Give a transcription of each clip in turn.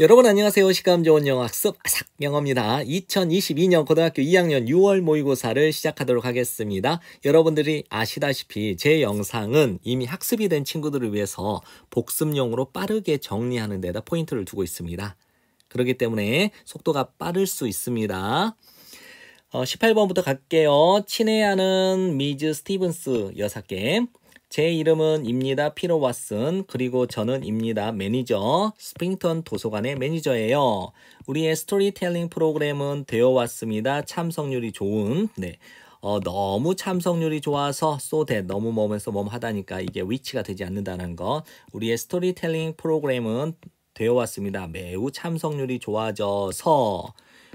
여러분 안녕하세요. 시감 좋은 영어 학습 아삭 영어입니다. 2022년 고등학교 2학년 6월 모의고사를 시작하도록 하겠습니다. 여러분들이 아시다시피 제 영상은 이미 학습이 된 친구들을 위해서 복습용으로 빠르게 정리하는 데다 포인트를 두고 있습니다. 그렇기 때문에 속도가 빠를 수 있습니다. 18번부터 어, 갈게요. 친애하는 미즈 스티븐스 여사께 제 이름은 입니다. 피로 왓슨. 그리고 저는 입니다. 매니저. 스프링턴 도서관의 매니저예요. 우리의 스토리텔링 프로그램은 되어 왔습니다. 참석률이 좋은. 네. 어, 너무 참석률이 좋아서 쏘대 너무 몸에서 몸 하다니까 이게 위치가 되지 않는다는 거 우리의 스토리텔링 프로그램은 되어 왔습니다. 매우 참석률이 좋아져서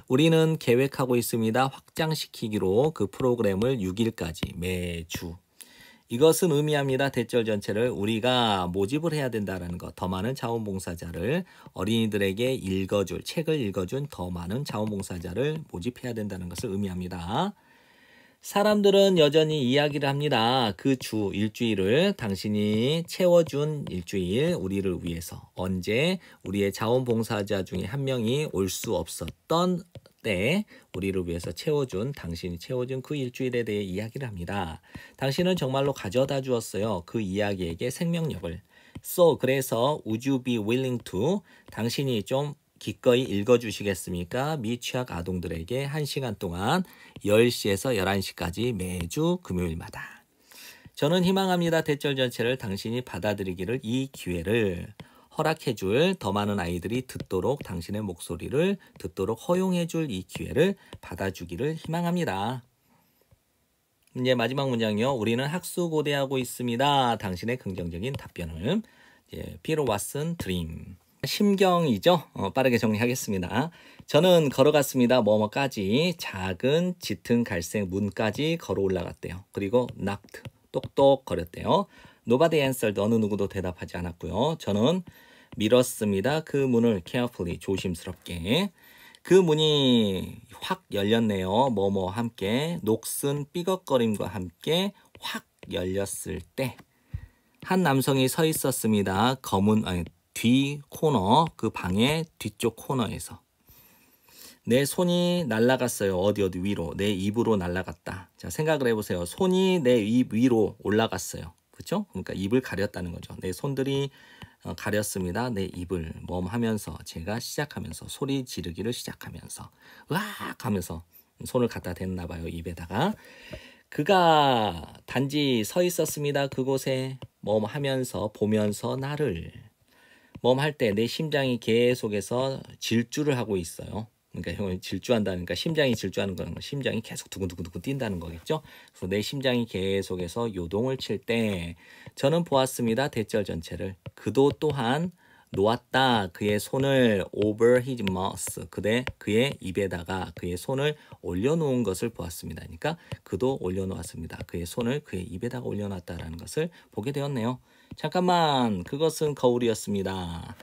우리는 계획하고 있습니다. 확장시키기로 그 프로그램을 6일까지 매주 이것은 의미합니다. 대절 전체를 우리가 모집을 해야 된다는 것. 더 많은 자원봉사자를 어린이들에게 읽어줄 책을 읽어준 더 많은 자원봉사자를 모집해야 된다는 것을 의미합니다. 사람들은 여전히 이야기를 합니다. 그 주 일주일을 당신이 채워준 일주일 우리를 위해서 언제 우리의 자원봉사자 중에 한 명이 올 수 없었던 때 우리를 위해서 채워준 당신이 채워준 그 일주일에 대해 이야기를 합니다. 당신은 정말로 가져다 주었어요. 그 이야기에게 생명력을. So 그래서 would you be willing to 당신이 좀 기꺼이 읽어주시겠습니까? 미취학 아동들에게 1시간 동안 10시에서 11시까지 매주 금요일마다. 저는 희망합니다. 대절 전체를 당신이 받아들이기를 이 기회를 허락해줄 더 많은 아이들이 듣도록 당신의 목소리를 듣도록 허용해줄 이 기회를 받아주기를 희망합니다. 이제 마지막 문장이요. 우리는 학수 고대하고 있습니다. 당신의 긍정적인 답변을 예, 피로 왓슨 드림. 심경이죠. 어, 빠르게 정리하겠습니다. 저는 걸어갔습니다. 뭐뭐까지 작은 짙은 갈색 문까지 걸어 올라갔대요. 그리고 낙트 똑똑 거렸대요. 노바디 앤썰도 어느 누구도 대답하지 않았고요. 저는 밀었습니다. 그 문을 carefully 조심스럽게 그 문이 확 열렸네요. 뭐뭐 함께 녹슨 삐걱거림과 함께 확 열렸을 때 한 남성이 서 있었습니다. 검은 아니, 뒤 코너 그 방의 뒤쪽 코너에서 내 손이 날라갔어요. 어디 어디 위로 내 입으로 날라갔다. 자 생각을 해보세요. 손이 내 입 위로 올라갔어요. 그렇죠? 그러니까 입을 가렸다는 거죠. 내 손들이 어, 가렸습니다. 내 입을 멈하면서 제가 시작하면서 소리 지르기를 시작하면서 으악 하면서 손을 갖다 댔나 봐요. 입에다가 그가 단지 서 있었습니다. 그곳에 멈하면서 보면서 나를 멈 할 때 내 심장이 계속해서 질주를 하고 있어요. 그러니까 형은 질주한다니까 그러니까 심장이 질주하는 거는 심장이 계속 두근두근두근 뛴다는 거겠죠. 그래서 내 심장이 계속해서 요동을 칠 때 저는 보았습니다. 대절 전체를 그도 또한 놓았다 그의 손을 over his mouth 그대 그의 입에다가 그의 손을 올려놓은 것을 보았습니다. 그러니까 그도 올려놓았습니다. 그의 손을 그의 입에다가 올려놨다라는 것을 보게 되었네요. 잠깐만 그것은 거울이었습니다.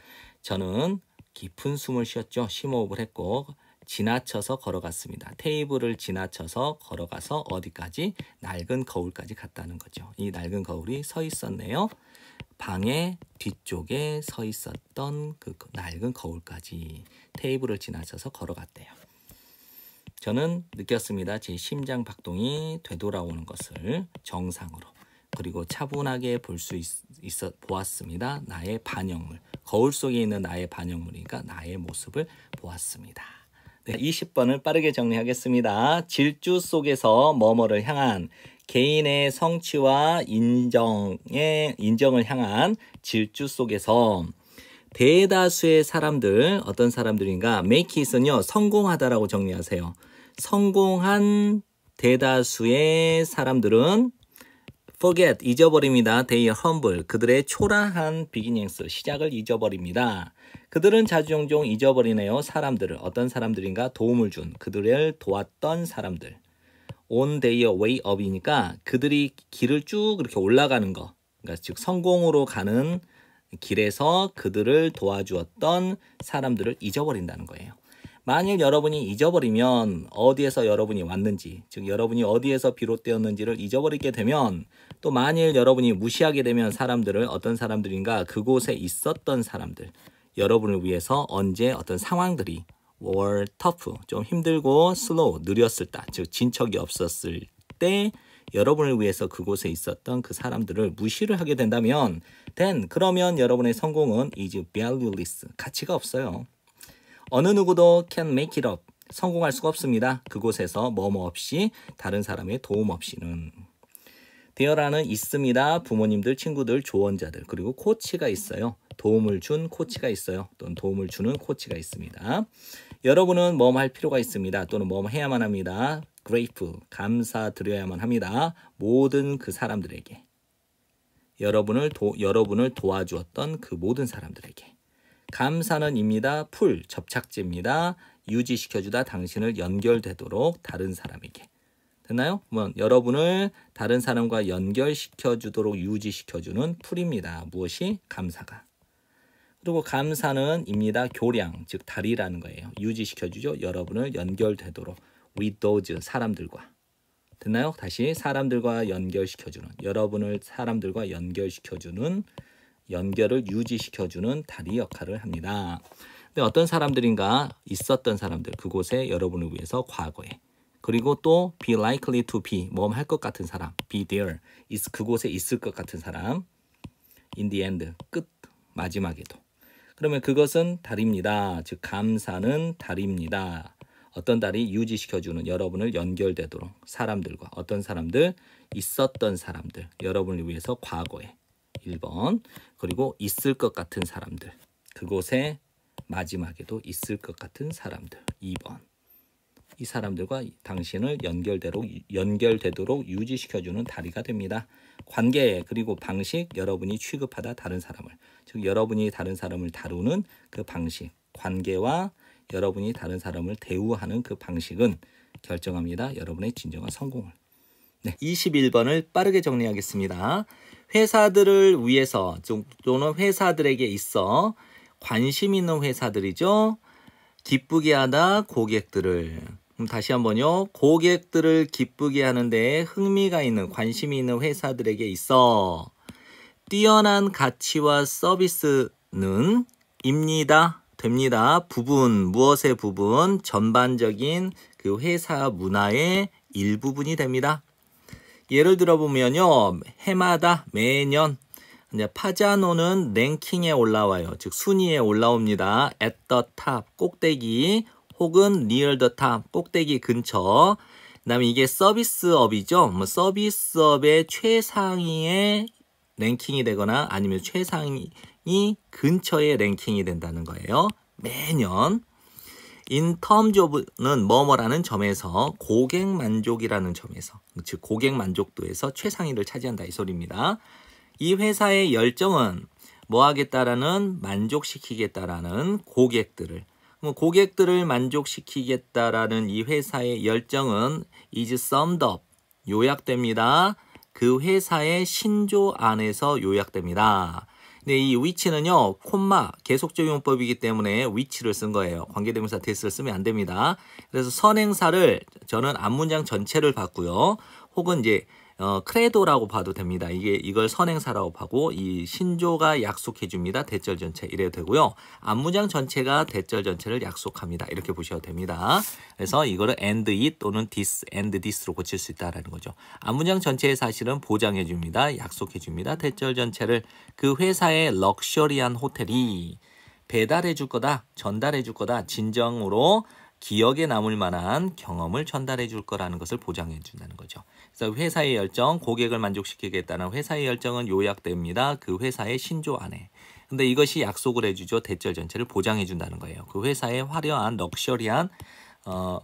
저는 깊은 숨을 쉬었죠. 심호흡을 했고 지나쳐서 걸어갔습니다. 테이블을 지나쳐서 걸어가서 어디까지? 낡은 거울까지 갔다는 거죠. 이 낡은 거울이 서 있었네요. 방의 뒤쪽에 서 있었던 그 낡은 거울까지 테이블을 지나쳐서 걸어갔대요. 저는 느꼈습니다. 제 심장 박동이 되돌아오는 것을 정상으로 그리고 차분하게 볼 수 있어 보았습니다. 나의 반영을 거울 속에 있는 나의 반영물이니까 나의 모습을 보았습니다. 네, 20번을 빠르게 정리하겠습니다. 질주 속에서 머머를 향한 개인의 성취와 인정의 인정을 향한 질주 속에서 대다수의 사람들 어떤 사람들인가 make it은요 성공하다라고 정리하세요. 성공한 대다수의 사람들은 forget 잊어버립니다. They a humble 그들의 초라한 비기닝스 시작을 잊어버립니다. 그들은 자주종종 잊어버리네요. 사람들을 어떤 사람들인가 도움을 준 그들을 도왔던 사람들 on their way up이니까 그들이 길을 쭉 이렇게 올라가는 거 그러니까 즉 성공으로 가는 길에서 그들을 도와주었던 사람들을 잊어버린다는 거예요. 만일 여러분이 잊어버리면 어디에서 여러분이 왔는지, 즉 여러분이 어디에서 비롯되었는지를 잊어버리게 되면 또 만일 여러분이 무시하게 되면 사람들을 어떤 사람들인가 그곳에 있었던 사람들, 여러분을 위해서 언제 어떤 상황들이 w e r tough, 좀 힘들고 slow, 느렸을 까즉 진척이 없었을 때 여러분을 위해서 그곳에 있었던 그 사람들을 무시를 하게 된다면 then 그러면 여러분의 성공은 is valueless, 가치가 없어요. 어느 누구도 can make it up. 성공할 수가 없습니다. 그곳에서 뭐뭐 없이 다른 사람의 도움 없이는 대여라는 있습니다. 부모님들, 친구들, 조언자들 그리고 코치가 있어요. 도움을 준 코치가 있어요. 또는 도움을 주는 코치가 있습니다. 여러분은 뭐뭐 할 필요가 있습니다. 또는 뭐뭐 해야만 합니다. grateful 감사드려야만 합니다. 모든 그 사람들에게 여러분을 도, 여러분을 도와주었던 그 모든 사람들에게 감사는입니다. 풀 접착제입니다. 유지시켜주다 당신을 연결되도록 다른 사람에게. 됐나요? 뭐 여러분을 다른 사람과 연결시켜주도록 유지시켜주는 풀입니다. 무엇이? 감사가. 그리고 감사는 입니다. 교량, 즉 다리라는 거예요. 유지시켜주죠. 여러분을 연결되도록. with those, 사람들과. 됐나요? 다시 사람들과 연결시켜주는. 여러분을 사람들과 연결시켜주는 연결을 유지시켜주는 다리 역할을 합니다. 근데 어떤 사람들인가 있었던 사람들 그곳에 여러분을 위해서 과거에 그리고 또 be likely to be 뭐 할 것 같은 사람 be there 있, 그곳에 있을 것 같은 사람 in the end 끝 마지막에도 그러면 그것은 다리입니다즉 감사는 다리입니다 어떤 다리 유지시켜주는 여러분을 연결되도록 사람들과 어떤 사람들 있었던 사람들 여러분을 위해서 과거에 1번 그리고 있을 것 같은 사람들. 그곳에 마지막에도 있을 것 같은 사람들. 2번. 이 사람들과 당신을 연결되도록, 연결되도록 유지시켜주는 다리가 됩니다. 관계 그리고 방식 여러분이 취급하다 다른 사람을 즉 여러분이 다른 사람을 다루는 그 방식 관계와 여러분이 다른 사람을 대우하는 그 방식은 결정합니다. 여러분의 진정한 성공을. 네, 21번을 빠르게 정리하겠습니다. 회사들을 위해서 또는 회사들에게 있어 관심 있는 회사들이죠. 기쁘게 하다 고객들을 다시 한번요. 고객들을 기쁘게 하는데 흥미가 있는 관심이 있는 회사들에게 있어 뛰어난 가치와 서비스는 입니다. 됩니다. 부분 무엇의 부분 전반적인 그 회사 문화의 일부분이 됩니다. 예를 들어보면요. 해마다 매년 이제 파자노는 랭킹에 올라와요. 즉 순위에 올라옵니다. at the top 꼭대기 혹은 near the top 꼭대기 근처 그다음에 이게 서비스업이죠. 뭐 서비스업의 최상위의 랭킹이 되거나 아니면 최상위 근처의 랭킹이 된다는 거예요. 매년 in terms of는 뭐뭐라는 점에서 고객 만족이라는 점에서 즉 고객 만족도에서 최상위를 차지한다 이 소리입니다. 이 회사의 열정은 뭐 하겠다라는 만족시키겠다라는 고객들을 고객들을 만족시키겠다라는 이 회사의 열정은 is summed up 요약됩니다. 그 회사의 신조 안에서 요약됩니다. 근데 네, 이 위치는요 콤마 계속 적용법이기 때문에 위치를 쓴 거예요. 관계대명사 데스를 쓰면 안 됩니다. 그래서 선행사를 저는 앞문장 전체를 봤고요. 혹은 이제 어, 크레도라고 봐도 됩니다. 이게 이걸 선행사라고 하고 이 신조가 약속해 줍니다. 대절 전체 이래 되고요. 안무장 전체가 대절 전체를 약속합니다. 이렇게 보셔도 됩니다. 그래서 이거를 and it 또는 this and this로 고칠 수 있다라는 거죠. 안무장 전체의 사실은 보장해 줍니다. 약속해 줍니다. 대절 전체를 그 회사의 럭셔리한 호텔이 배달해 줄 거다, 전달해 줄 거다, 진정으로 기억에 남을 만한 경험을 전달해 줄 거라는 것을 보장해 준다는 거죠. 그래서 회사의 열정, 고객을 만족시키겠다는 회사의 열정은 요약됩니다. 그 회사의 신조 안에. 근데 이것이 약속을 해주죠. 대절 전체를 보장해준다는 거예요. 그 회사의 화려한 럭셔리한 어,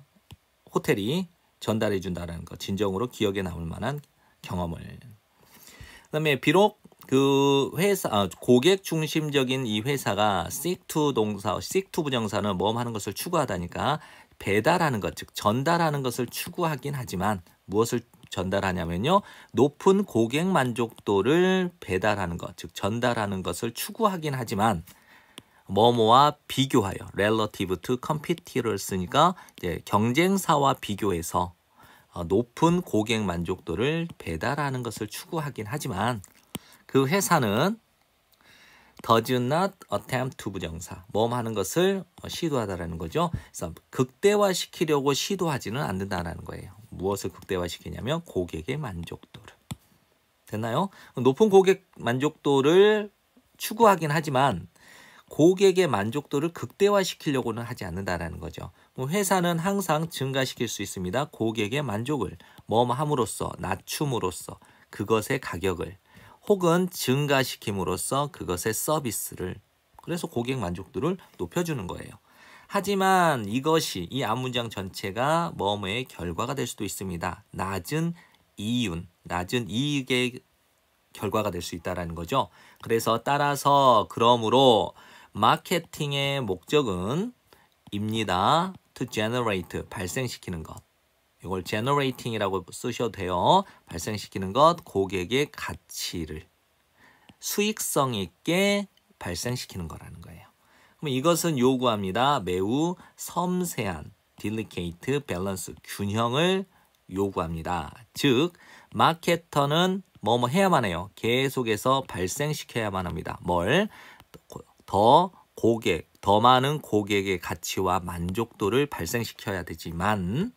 호텔이 전달해준다는 것. 진정으로 기억에 남을 만한 경험을. 그 다음에 비록 그 회사 아, 고객 중심적인 이 회사가 seek to 동사 seek to 부정사는 뭐 하는 것을 추구하다니까 배달하는 것 즉 전달하는 것을 추구하긴 하지만 무엇을 전달하냐면요. 높은 고객 만족도를 배달하는 것, 즉 전달하는 것을 추구하긴 하지만 뭐뭐와 비교하여 relative to compete를 쓰니까 이제 경쟁사와 비교해서 어, 높은 고객 만족도를 배달하는 것을 추구하긴 하지만 그 회사는 does not attempt to 부정사 뭐 하는 것을 시도하다라는 거죠. 그래서 극대화시키려고 시도하지는 않는다라는 거예요. 무엇을 극대화시키냐면 고객의 만족도를. 됐나요? 높은 고객 만족도를 추구하긴 하지만 고객의 만족도를 극대화시키려고는 하지 않는다라는 거죠. 회사는 항상 증가시킬 수 있습니다. 고객의 만족을 뭐함으로써 낮춤으로써 그것의 가격을 혹은 증가시킴으로써 그것의 서비스를 그래서 고객 만족도를 높여주는 거예요. 하지만 이것이 이 앞문장 전체가 뭐뭐의 결과가 될 수도 있습니다. 낮은 이윤, 낮은 이익의 결과가 될 수있다는 거죠. 그래서 따라서 그러므로 마케팅의 목적은 입니다. to generate 발생시키는 것. 이걸 generating이라고 쓰셔도 돼요. 발생시키는 것, 고객의 가치를 수익성 있게 발생시키는 거라는 거예요. 그럼 이것은 요구합니다. 매우 섬세한 딜리케이트 밸런스 균형을 요구합니다. 즉 마케터는 뭐뭐 뭐 해야만 해요. 계속해서 발생시켜야만 합니다. 뭘? 더 고객, 더 많은 고객의 가치와 만족도를 발생시켜야 되지만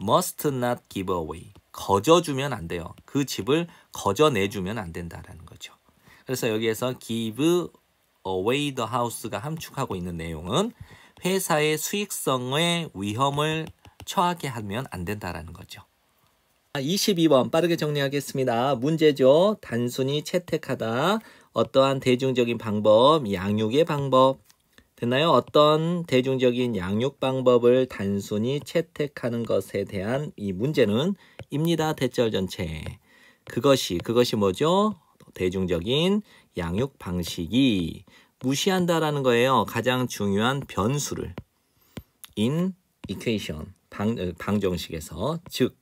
must not give away. 거저주면 안 돼요. 그 집을 거저내주면 안 된다라는 거죠. 그래서 여기에서 give away the house가 함축하고 있는 내용은 회사의 수익성에 위험을 처하게 하면 안 된다라는 거죠. 22번 빠르게 정리하겠습니다. 문제죠. 단순히 채택하다. 어떠한 대중적인 방법, 양육의 방법. 됐나요? 어떤 대중적인 양육 방법을 단순히 채택하는 것에 대한 이 문제는 입니다. 대절 전체. 그것이, 그것이 뭐죠? 대중적인 양육 방식이 무시한다라는 거예요. 가장 중요한 변수를 in equation 방, 어, 방정식에서 즉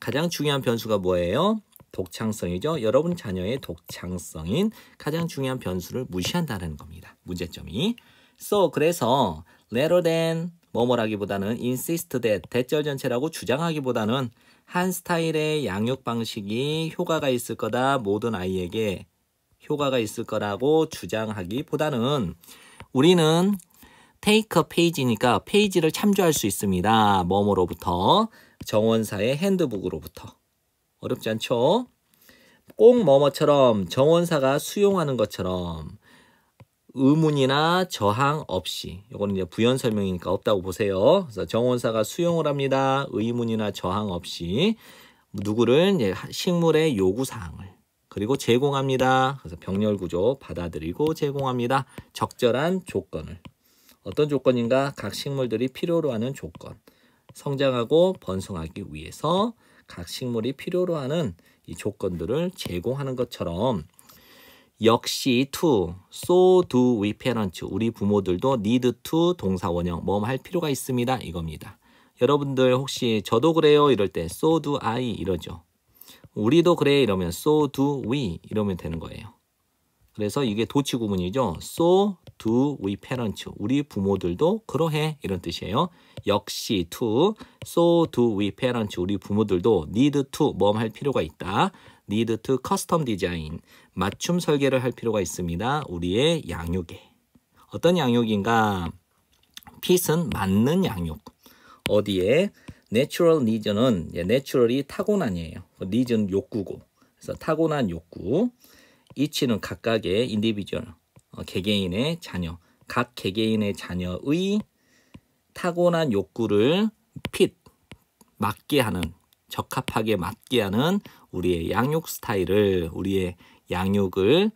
가장 중요한 변수가 뭐예요? 독창성이죠. 여러분 자녀의 독창성인 가장 중요한 변수를 무시한다는 겁니다. 문제점이. So 그래서 rather than 뭐뭐라기보다는 insist that 대절 전체라고 주장하기보다는 한 스타일의 양육 방식이 효과가 있을 거다 모든 아이에게 효과가 있을 거라고 주장하기보다는 우리는 테이크 페이지니까 페이지를 참조할 수 있습니다. 몸으로부터 정원사의 핸드북으로부터 어렵지 않죠? 꼭 뭐뭐처럼 정원사가 수용하는 것처럼 의문이나 저항 없이 이거는 이제 부연 설명이니까 없다고 보세요. 그래서 정원사가 수용을 합니다. 의문이나 저항 없이 누구를 이제 식물의 요구 사항을 그리고 제공합니다. 그래서 병렬 구조 받아들이고 제공합니다. 적절한 조건을 어떤 조건인가 각 식물들이 필요로 하는 조건 성장하고 번성하기 위해서 각 식물이 필요로 하는 이 조건들을 제공하는 것처럼 역시 to, so do we parents. 우리 부모들도 need to 동사원형 뭐할 필요가 있습니다. 이겁니다. 여러분들 혹시 저도 그래요 이럴 때 so do I 이러죠. 우리도 그래 이러면 so do we 이러면 되는 거예요. 그래서 이게 도치 구문이죠. so do we parents. 우리 부모들도 그러해 이런 뜻이에요. 역시 to so do we parents. 우리 부모들도 need to 뭐할 필요가 있다. need to custom 맞춤 설계를 할 필요가 있습니다. 우리의 양육에 어떤 양육인가? 핏은 맞는 양육 어디에 natural need는 예, natural이 타고난이에요. need는 욕구고 그래서 타고난 욕구 이치는 각각의 individual 어, 개개인의 자녀 각 개개인의 자녀의 타고난 욕구를 핏 맞게 하는 적합하게 맞게 하는 우리의 양육 스타일을 우리의 양육을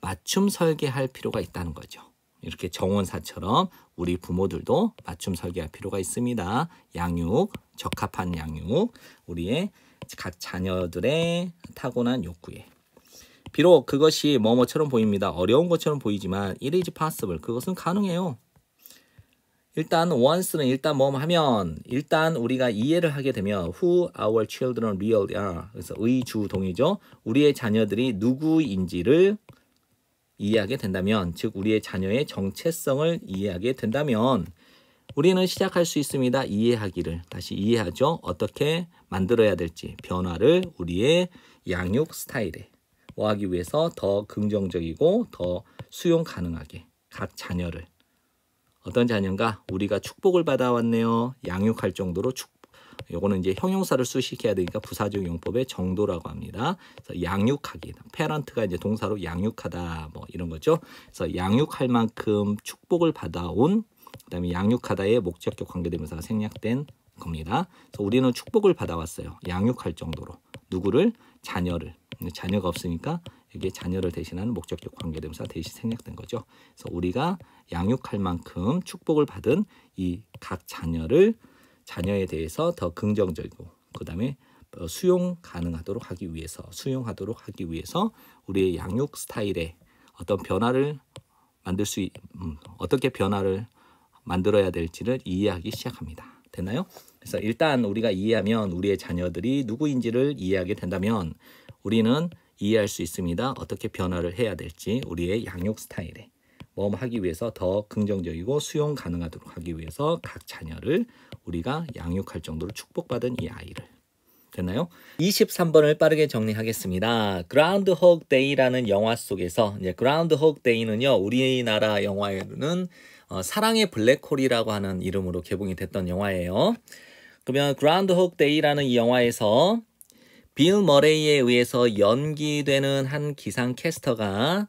맞춤 설계할 필요가 있다는 거죠. 이렇게 정원사처럼 우리 부모들도 맞춤 설계할 필요가 있습니다. 양육, 적합한 양육, 우리의 각 자녀들의 타고난 욕구에. 비록 그것이 뭐뭐처럼 보입니다. 어려운 것처럼 보이지만 it is possible. 그것은 가능해요. 일단 once는 일단 뭐 하면 일단 우리가 이해를 하게 되면 who our children really are 그래서 의주동의죠 우리의 자녀들이 누구인지를 이해하게 된다면 즉 우리의 자녀의 정체성을 이해하게 된다면 우리는 시작할 수 있습니다. 이해하기를 다시 이해하죠. 어떻게 만들어야 될지 변화를 우리의 양육 스타일에 뭐하기 위해서 더 긍정적이고 더 수용 가능하게 각 자녀를 어떤 자녀가 인 우리가 축복을 받아왔네요. 양육할 정도로 축 요거는 이제 형용사를 수식해야 되니까 부사적 용법의 정도라고 합니다. 그래서 양육하기. 페런트가 이제 동사로 양육하다 뭐 이런 거죠. 그래서 양육할 만큼 축복을 받아온 그다음에 양육하다의 목적격 관계대명사가 생략된 겁니다. 그래서 우리는 축복을 받아왔어요. 양육할 정도로 누구를 자녀를 자녀가 없으니까 이게 자녀를 대신하는 목적격 관계대명사 대신 생략된 거죠. 그래서 우리가 양육할 만큼 축복을 받은 이 각 자녀를 자녀에 대해서 더 긍정적이고 그다음에 어, 수용 가능하도록 하기 위해서 수용하도록 하기 위해서 우리의 양육 스타일에 어떤 변화를 만들 수 음, 어떻게 변화를 만들어야 될지를 이해하기 시작합니다. 됐나요 그래서 일단 우리가 이해하면 우리의 자녀들이 누구인지를 이해하게 된다면 우리는 이해할 수 있습니다. 어떻게 변화를 해야 될지 우리의 양육 스타일에 뭐하기 위해서 더 긍정적이고 수용 가능하도록 하기 위해서 각 자녀를 우리가 양육할 정도로 축복받은 이 아이를 됐나요? 23번을 빠르게 정리하겠습니다. 그라운드 n d h o 라는 영화 속에서 이제 g r o u n d h 는요 우리나라 영화에는 어, 사랑의 블랙홀이라고 하는 이름으로 개봉이 됐던 영화예요. 그러면 그라운드 n d h o 라는이 영화에서 빌 머레이에 의해서 연기되는 한 기상캐스터가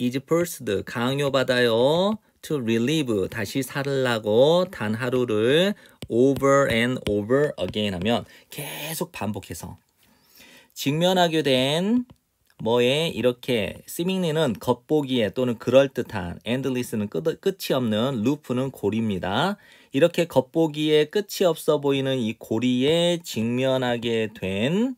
is forced 강요받아요 to relieve 다시 살라고단 하루를 over and over again 하면 계속 반복해서 직면하게 된 뭐에 이렇게 seemingly는 겉보기에 또는 그럴듯한 endless는 끝, 끝이 없는 루프는 골입니다. 이렇게 겉보기에 끝이 없어 보이는 이 고리에 직면하게 된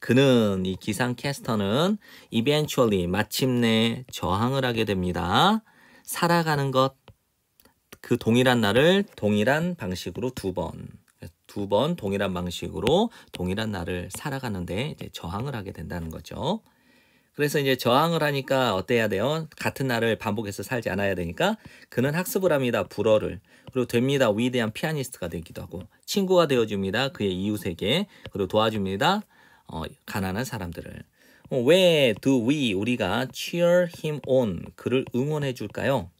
그는 이 기상캐스터는 eventually 마침내 저항을 하게 됩니다. 살아가는 것 그 동일한 날을 동일한 방식으로 두 번, 두 번 동일한 방식으로 동일한 날을 살아가는데 이제 저항을 하게 된다는 거죠. 그래서 이제 저항을 하니까 어때야 돼요? 같은 날을 반복해서 살지 않아야 되니까 그는 학습을 합니다. 불어를. 그리고 됩니다. 위대한 피아니스트가 되기도 하고 친구가 되어줍니다. 그의 이웃에게 그리고 도와줍니다. 어, 가난한 사람들을. 어, 왜 do we 우리가 cheer him on 그를 응원해 줄까요?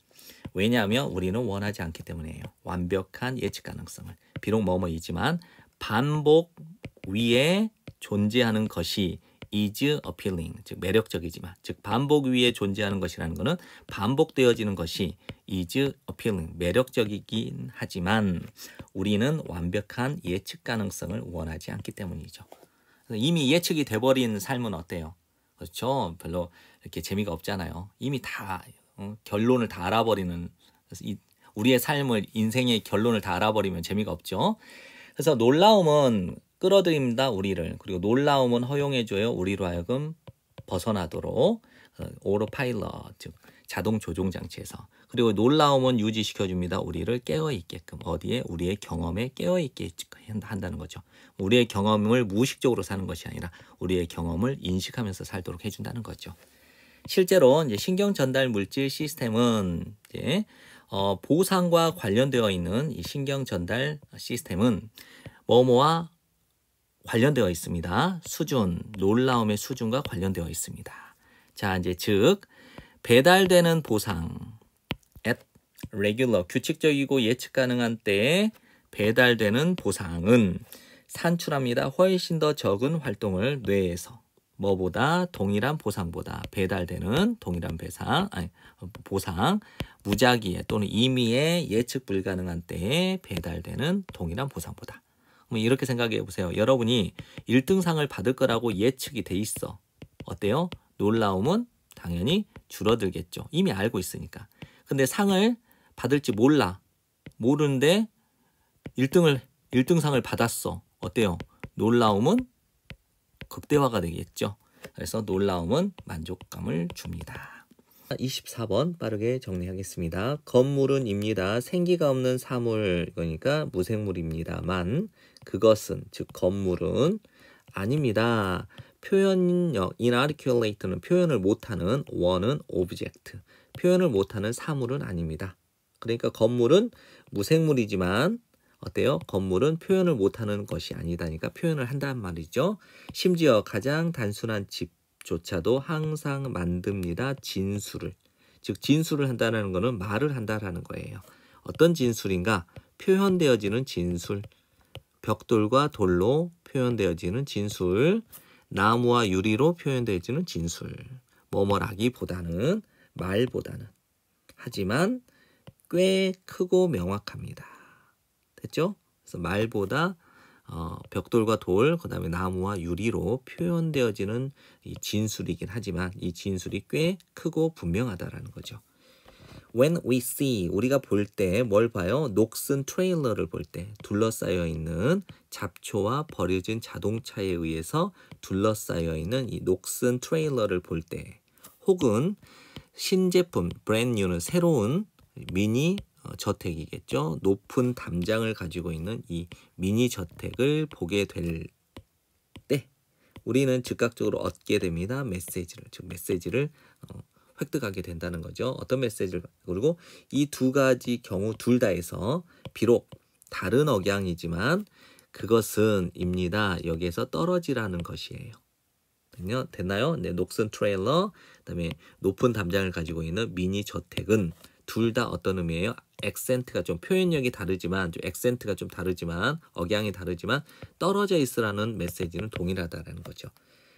왜냐하면 우리는 원하지 않기 때문이에요. 완벽한 예측 가능성을. 비록 뭐뭐이지만 반복 위에 존재하는 것이 is appealing 즉 매력적이지만 즉 반복 위에 존재하는 것이라는 것은 반복되어지는 것이 is appealing 매력적이긴 하지만 우리는 완벽한 예측 가능성을 원하지 않기 때문이죠. 이미 예측이 돼버린 삶은 어때요? 그렇죠. 별로 이렇게 재미가 없잖아요. 이미 다 어, 결론을 다 알아버리는 이, 우리의 삶을 인생의 결론을 다 알아버리면 재미가 없죠. 그래서 놀라움은 끌어들입니다 우리를 그리고 놀라움은 허용해줘요 우리로 하여금 벗어나도록 오로 어, 파일럿 즉 자동 조종 장치에서 그리고 놀라움은 유지시켜 줍니다 우리를 깨어 있게끔 어디에 우리의 경험에 깨어 있게 한다는 거죠 우리의 경험을 무의식적으로 사는 것이 아니라 우리의 경험을 인식하면서 살도록 해준다는 거죠 실제로 이제 신경 전달 물질 시스템은 이제 어, 보상과 관련되어 있는 이 신경 전달 시스템은 뭐뭐와 관련되어 있습니다. 수준, 놀라움의 수준과 관련되어 있습니다. 자, 이제 즉 배달되는 보상 at regular 규칙적이고 예측 가능한 때에 배달되는 보상은 산출합니다. 훨씬 더 적은 활동을 뇌에서 뭐보다 동일한 보상보다 배달되는 동일한 배상 아니 보상 무작위에 또는 임의의 예측 불가능한 때에 배달되는 동일한 보상보다 뭐 이렇게 생각해 보세요. 여러분이 1등상을 받을 거라고 예측이 돼 있어. 어때요? 놀라움은 당연히 줄어들겠죠. 이미 알고 있으니까. 근데 상을 받을지 몰라. 모르는데 1등을 1등상을 받았어. 어때요? 놀라움은 극대화가 되겠죠. 그래서 놀라움은 만족감을 줍니다. 24번 빠르게 정리하겠습니다. 건물은입니다. 생기가 없는 사물 그러니까 무생물입니다만 그것은 즉 건물은 아닙니다. 표현력 inarticulate는 표현을 못하는 원은 object 표현을 못하는 사물은 아닙니다. 그러니까 건물은 무생물이지만 어때요? 건물은 표현을 못하는 것이 아니다니까 표현을 한단 말이죠. 심지어 가장 단순한 집조차도 항상 만듭니다. 진술을. 즉 진술을 한다는 것은 말을 한다라는 거예요. 어떤 진술인가? 표현되어지는 진술. 벽돌과 돌로 표현되어지는 진술, 나무와 유리로 표현되어지는 진술. 뭐뭐라기보다는 말보다는 하지만 꽤 크고 명확합니다. 됐죠? 그래서 말보다 어, 벽돌과 돌, 그 다음에 나무와 유리로 표현되어지는 이 진술이긴 하지만 이 진술이 꽤 크고 분명하다라는 거죠. When we see 우리가 볼 때 뭘 봐요? 녹슨 트레일러를 볼 때 둘러싸여 있는 잡초와 버려진 자동차에 의해서 둘러싸여 있는 이 녹슨 트레일러를 볼 때 혹은 신제품 브랜뉴는 새로운 미니 어, 저택이겠죠. 높은 담장을 가지고 있는 이 미니 저택을 보게 될 때 우리는 즉각적으로 얻게 됩니다. 메시지를 즉 메시지를 어, 획득하게 된다는 거죠. 어떤 메시지를 그리고 이 두 가지 경우 둘 다에서 비록 다른 억양이지만 그것은 입니다. 여기에서 떨어지라는 것이에요. 됐나요? 네, 녹슨 트레일러, 그다음에 높은 담장을 가지고 있는 미니 저택은 둘 다 어떤 의미예요? 액센트가 좀 표현력이 다르지만 좀 액센트가 좀 다르지만 억양이 다르지만 떨어져 있으라는 메시지는 동일하다는 거죠.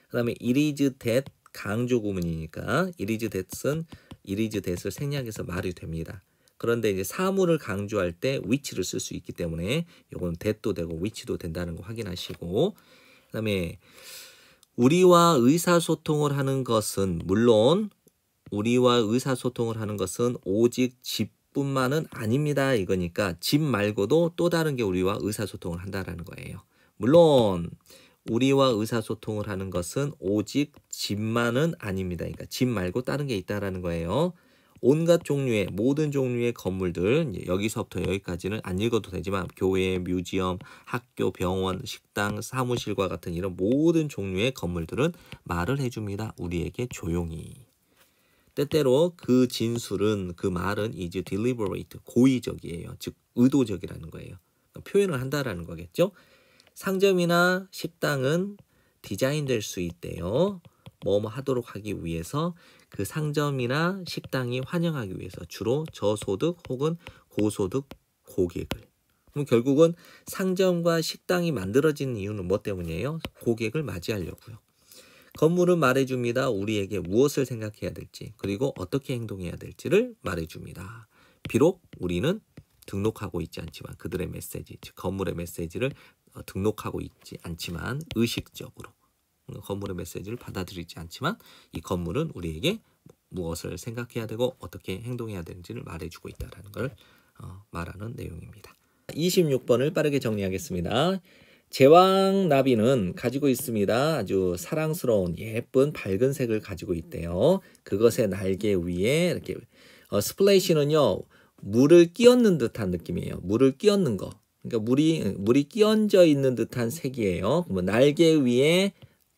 그다음에 it is that 강조 구문이니까 이리즈 됐은 이리즈 됐을 생략해서 말이 됩니다. 그런데 이제 사물을 강조할 때 위치를 쓸 수 있기 때문에 이건 대도 되고 위치도 된다는 거 확인하시고 그다음에 우리와 의사소통을 하는 것은 물론 우리와 의사소통을 하는 것은 오직 집뿐만은 아닙니다. 이거니까 집 말고도 또 다른 게 우리와 의사소통을 한다라는 거예요. 물론 우리와 의사소통을 하는 것은 오직 집만은 아닙니다. 그러니까 집 말고 다른 게 있다라는 거예요. 온갖 종류의 모든 종류의 건물들 여기서부터 여기까지는 안 읽어도 되지만 교회, 뮤지엄, 학교, 병원, 식당, 사무실과 같은 이런 모든 종류의 건물들은 말을 해줍니다. 우리에게 조용히. 때때로 그 진술은 그 말은 이제 deliberate 고의적이에요. 즉 의도적이라는 거예요. 그러니까 표현을 한다라는 거겠죠. 상점이나 식당은 디자인될 수 있대요. 뭐뭐 하도록 하기 위해서 그 상점이나 식당이 환영하기 위해서 주로 저소득 혹은 고소득 고객을 그럼 결국은 상점과 식당이 만들어진 이유는 뭐 때문이에요? 고객을 맞이하려고요. 건물은 말해줍니다. 우리에게 무엇을 생각해야 될지 그리고 어떻게 행동해야 될지를 말해줍니다. 비록 우리는 등록하고 있지 않지만 그들의 메시지, 즉 건물의 메시지를 어, 등록하고 있지 않지만 의식적으로 건물의 메시지를 받아들이지 않지만 이 건물은 우리에게 무엇을 생각해야 되고 어떻게 행동해야 되는지를 말해주고 있다는 걸 어, 말하는 내용입니다. 26번을 빠르게 정리하겠습니다. 제왕나비는 가지고 있습니다. 아주 사랑스러운 예쁜 밝은 색을 가지고 있대요. 그것의 날개 위에 이렇게 어, 스플레이시는요. 물을 끼얹는 듯한 느낌이에요. 물을 끼얹는 거. 그러니까 물이 물이 끼얹어 있는 듯한 색이에요. 그 날개 위에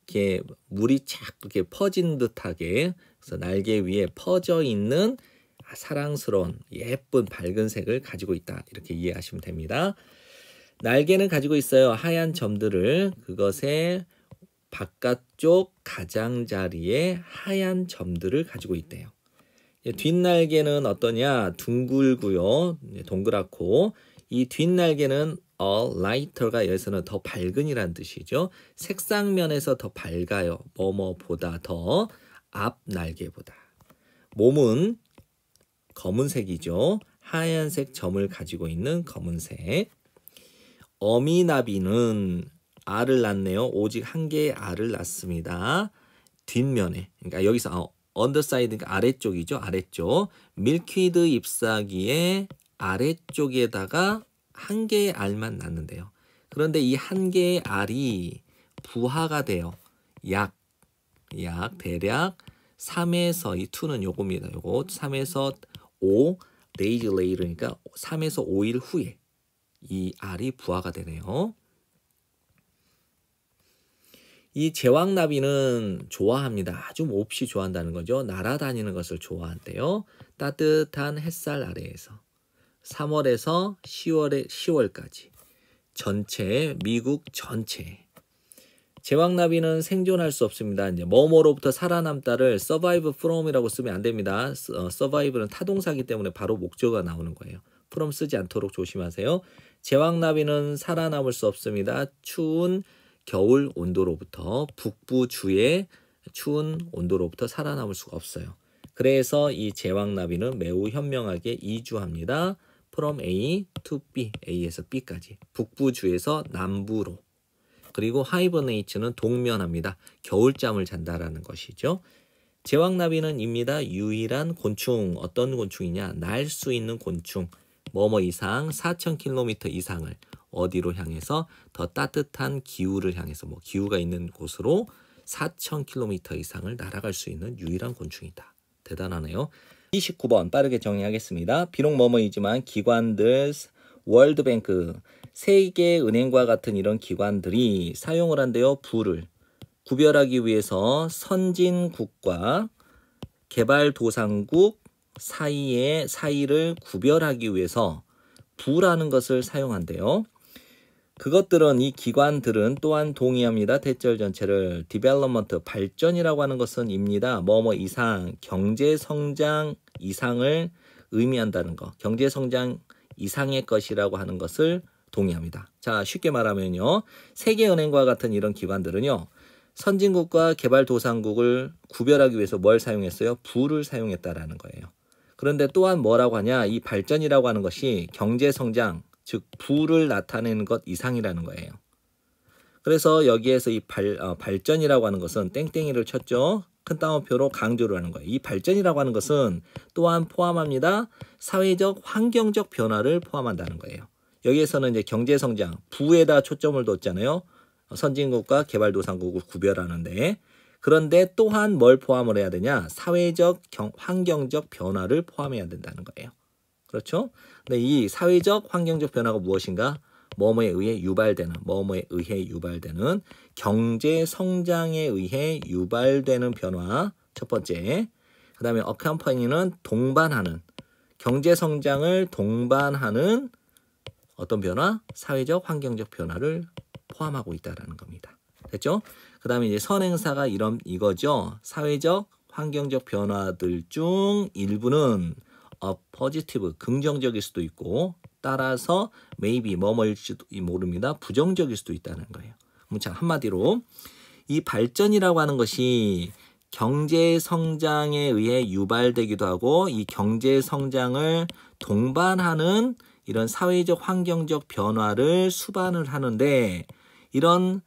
이렇게 물이 착 이렇게 퍼진 듯하게 그래서 날개 위에 퍼져 있는 아, 사랑스러운 예쁜 밝은 색을 가지고 있다 이렇게 이해하시면 됩니다. 날개는 가지고 있어요. 하얀 점들을 그것의 바깥쪽 가장자리에 하얀 점들을 가지고 있대요. 뒷날개는 어떠냐? 둥글고요. 동그랗고 이 뒷날개는 a lighter가 여기서는 더 밝은이란 뜻이죠. 색상면에서 더 밝아요. 뭐뭐보다 더앞 날개보다. 몸은 검은색이죠. 하얀색 점을 가지고 있는 검은색. 어미나비는 알을 낳네요. 오직 한 개의 알을 낳습니다. 뒷면에 그러니까 여기서 어, 언더사이드 그러니까 아래쪽이죠. 아래쪽 밀키드 잎사귀에 아래쪽에다가 한 개의 알만 낳는데요. 그런데 이 한 개의 알이 부하가 돼요. 약, 약 대략 3에서 이 2는 요겁니다. 요거 3에서 5 days later 그러니까 3에서 5일 후에 이 알이 부하가 되네요. 이 제왕나비는 좋아합니다. 아주 몹시 좋아한다는 거죠. 날아다니는 것을 좋아한대요. 따뜻한 햇살 아래에서. 3월에서 10월에 10월까지 전체 미국 전체 제왕나비는 생존할 수 없습니다. 이제 뭐뭐로부터 살아남다를 survive from이라고 쓰면 안 됩니다. 어, survive는 타동사기 때문에 바로 목적어가 나오는 거예요. from 쓰지 않도록 조심하세요. 제왕나비는 살아남을 수 없습니다. 추운 겨울 온도로부터 북부 주의 추운 온도로부터 살아남을 수가 없어요. 그래서 이 제왕나비는 매우 현명하게 이주합니다. from A to B, A에서 B까지 북부주에서 남부로 그리고 하이버네이츠는 동면합니다. 겨울잠을 잔다라는 것이죠. 제왕나비는 입니다. 유일한 곤충, 어떤 곤충이냐? 날 수 있는 곤충, 뭐뭐 이상 4,000km 이상을 어디로 향해서 더 따뜻한 기후를 향해서 뭐 기후가 있는 곳으로 4,000km 이상을 날아갈 수 있는 유일한 곤충이다. 대단하네요. 29번 빠르게 정리하겠습니다. 비록 뭐뭐이지만 기관들, 월드뱅크, 세계 은행과 같은 이런 기관들이 사용을 한대요. 부를 구별하기 위해서 선진국과 개발도상국 사이의 사이를 구별하기 위해서 부라는 것을 사용한대요. 그것들은 이 기관들은 또한 동의합니다. 대절 전체를 디벨롭먼트 발전이라고 하는 것은 입니다. 뭐뭐 뭐 이상 경제 성장 이상을 의미한다는 것. 경제 성장 이상의 것이라고 하는 것을 동의합니다. 자, 쉽게 말하면요. 세계 은행과 같은 이런 기관들은요. 선진국과 개발도상국을 구별하기 위해서 뭘 사용했어요? 부를 사용했다라는 거예요. 그런데 또한 뭐라고 하냐? 이 발전이라고 하는 것이 경제 성장 즉 부를 나타내는 것 이상이라는 거예요. 그래서 여기에서 이 발, 어, 발전이라고 하는 것은 땡땡이를 쳤죠. 큰 따옴표로 강조를 하는 거예요. 이 발전이라고 하는 것은 또한 포함합니다. 사회적 환경적 변화를 포함한다는 거예요. 여기에서는 이제 경제 성장, 부에다 초점을 뒀잖아요. 선진국과 개발도상국을 구별하는데 그런데 또한 뭘 포함을 해야 되냐? 사회적 경, 환경적 변화를 포함해야 된다는 거예요. 그렇죠? 근데 네, 이 사회적 환경적 변화가 무엇인가? 뭐뭐에 의해 유발되는 뭐뭐에 의해 유발되는 경제 성장에 의해 유발되는 변화 첫 번째 그 다음에 어컴퍼니은 동반하는 경제 성장을 동반하는 어떤 변화? 사회적 환경적 변화를 포함하고 있다라는 겁니다. 됐죠? 그 다음에 이제 선행사가 이런 이거죠. 사회적 환경적 변화들 중 일부는 어, 포지티브 긍정적일 수도 있고 따라서 maybe 뭐뭐일지도 모릅니다. 부정적일 수도 있다는 거예요. 자 한마디로 이 발전이라고 하는 것이 경제 성장에 의해 유발되기도 하고 이 경제 성장을 동반하는 이런 사회적 환경적 변화를 수반을 하는데 이런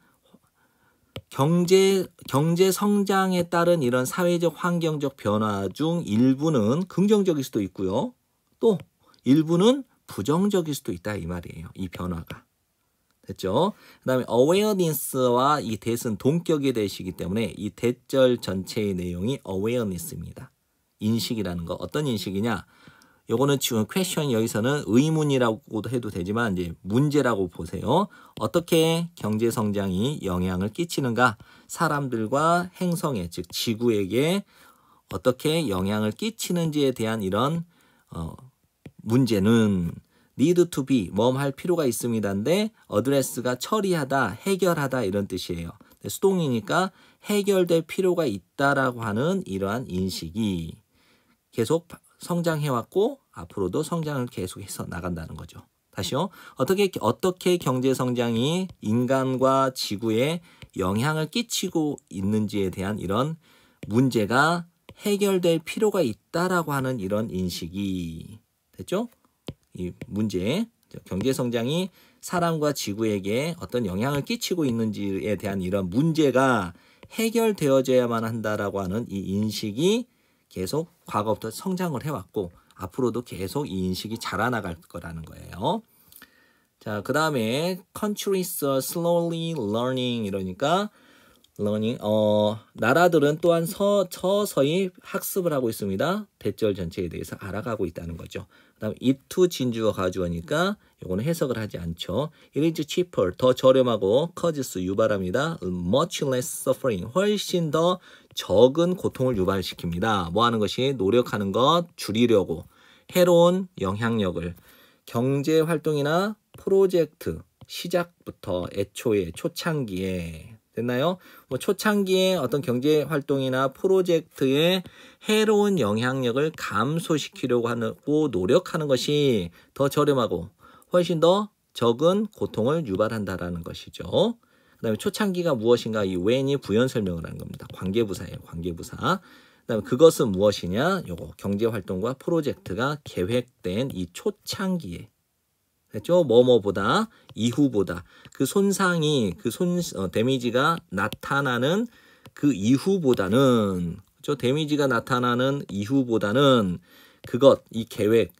경제, 경제 성장에 따른 이런 사회적 환경적 변화 중 일부는 긍정적일 수도 있고요. 또 일부는 부정적일 수도 있다 이 말이에요. 이 변화가. 됐죠? 그 다음에 awareness와 이 대은 동격이되시기 때문에 이 대절 전체의 내용이 awareness입니다. 인식이라는 거 어떤 인식이냐? 요거는 지금 퀘션 여기서는 의문이라고도 해도 되지만 이제 문제라고 보세요. 어떻게 경제 성장이 영향을 끼치는가? 사람들과 행성에 즉 지구에게 어떻게 영향을 끼치는지에 대한 이런 어 문제는 need to be 뭐할 필요가 있습니다인데 어드레스가 처리하다, 해결하다 이런 뜻이에요. 수동이니까 해결될 필요가 있다라고 하는 이러한 인식이 계속 성장해왔고 앞으로도 성장을 계속해서 나간다는 거죠. 다시요. 어떻게 어떻게 경제 성장이 인간과 지구에 영향을 끼치고 있는지에 대한 이런 문제가 해결될 필요가 있다라고 하는 이런 인식이 됐죠? 이 문제 경제 성장이 사람과 지구에게 어떤 영향을 끼치고 있는지에 대한 이런 문제가 해결되어져야만 한다라고 하는 이 인식이 계속 과거부터 성장을 해왔고 앞으로도 계속 이 인식이 자라나갈 거라는 거예요. 자, 그 다음에 countries are slowly learning 이러니까 러닝 어 나라들은 또한 서, 서서히 학습을 하고 있습니다. 대절 전체에 대해서 알아가고 있다는 거죠. 그다음 이투 진주어 가져오니까 요거는 해석을 하지 않죠. It is cheaper 더 저렴하고 causes 유발합니다. Much less suffering 훨씬 더 적은 고통을 유발시킵니다. 뭐 하는 것이 노력하는 것 줄이려고 해로운 영향력을 경제 활동이나 프로젝트 시작부터 애초에 초창기에 됐나요? 뭐 초창기에 어떤 경제 활동이나 프로젝트에 해로운 영향력을 감소시키려고 하고 노력하는 것이 더 저렴하고 훨씬 더 적은 고통을 유발한다라는 것이죠. 그 다음에 초창기가 무엇인가 이웬이 부연 설명을 하는 겁니다. 관계부사예요. 관계부사. 그 다음에 그것은 무엇이냐? 요거 경제활동과 프로젝트가 계획된 이 초창기에 그죠 뭐뭐보다 이후보다 그 손상이 그손 어, 데미지가 나타나는 그 이후보다는 그죠? 데미지가 나타나는 이후보다는 그것 이 계획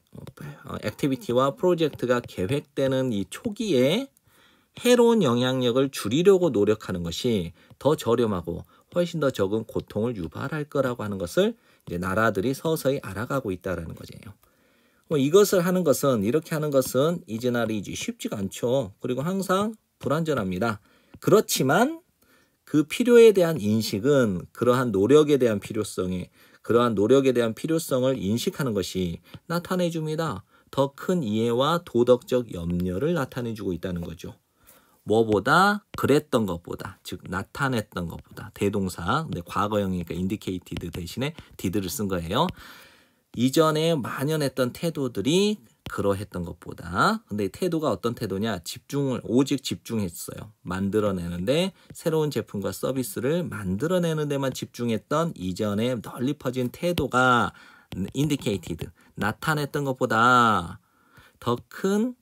어, 액티비티와 어, 프로젝트가 계획되는 이 초기에 해로운 영향력을 줄이려고 노력하는 것이 더 저렴하고 훨씬 더 적은 고통을 유발할 거라고 하는 것을 이제 나라들이 서서히 알아가고 있다라는 거죠 뭐 이것을 하는 것은 이렇게 하는 것은 이제나 리지 쉽지가 않죠. 그리고 항상 불완전합니다. 그렇지만 그 필요에 대한 인식은 그러한 노력에 대한 필요성에 그러한 노력에 대한 필요성을 인식하는 것이 나타내 줍니다. 더 큰 이해와 도덕적 염려를 나타내 주고 있다는 거죠. 뭐보다 그랬던 것보다 즉 나타냈던 것보다 대동사 근데 과거형이니까 인디케이티드 대신에 디드를쓴 거예요. 이전에 만연했던 태도들이 그러했던 것보다 근데 태도가 어떤 태도냐 집중을 오직 집중했어요 만들어내는데 새로운 제품과 서비스를 만들어내는 데만 집중했던 이전에 널리 퍼진 태도가 인디케이티 a 나타냈던 것보다 더 큰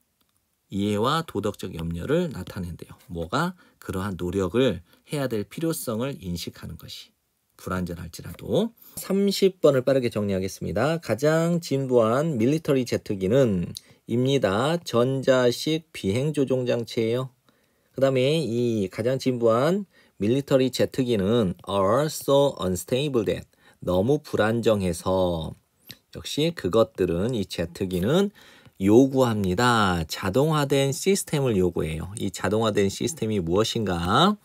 이해와 도덕적 염려를 나타낸대요 뭐가 그러한 노력을 해야 될 필요성을 인식하는 것이 불안전할지라도 30번을 빠르게 정리하겠습니다. 가장 진부한 밀리터리 제트기는 입니다. 전자식 비행 조종 장치예요. 그 다음에 이 가장 진부한 밀리터리 제트기는 are so unstable that 너무 불안정해서 역시 그것들은 이 제트기는 요구합니다. 자동화된 시스템을 요구해요. 이 자동화된 시스템이 무엇인가?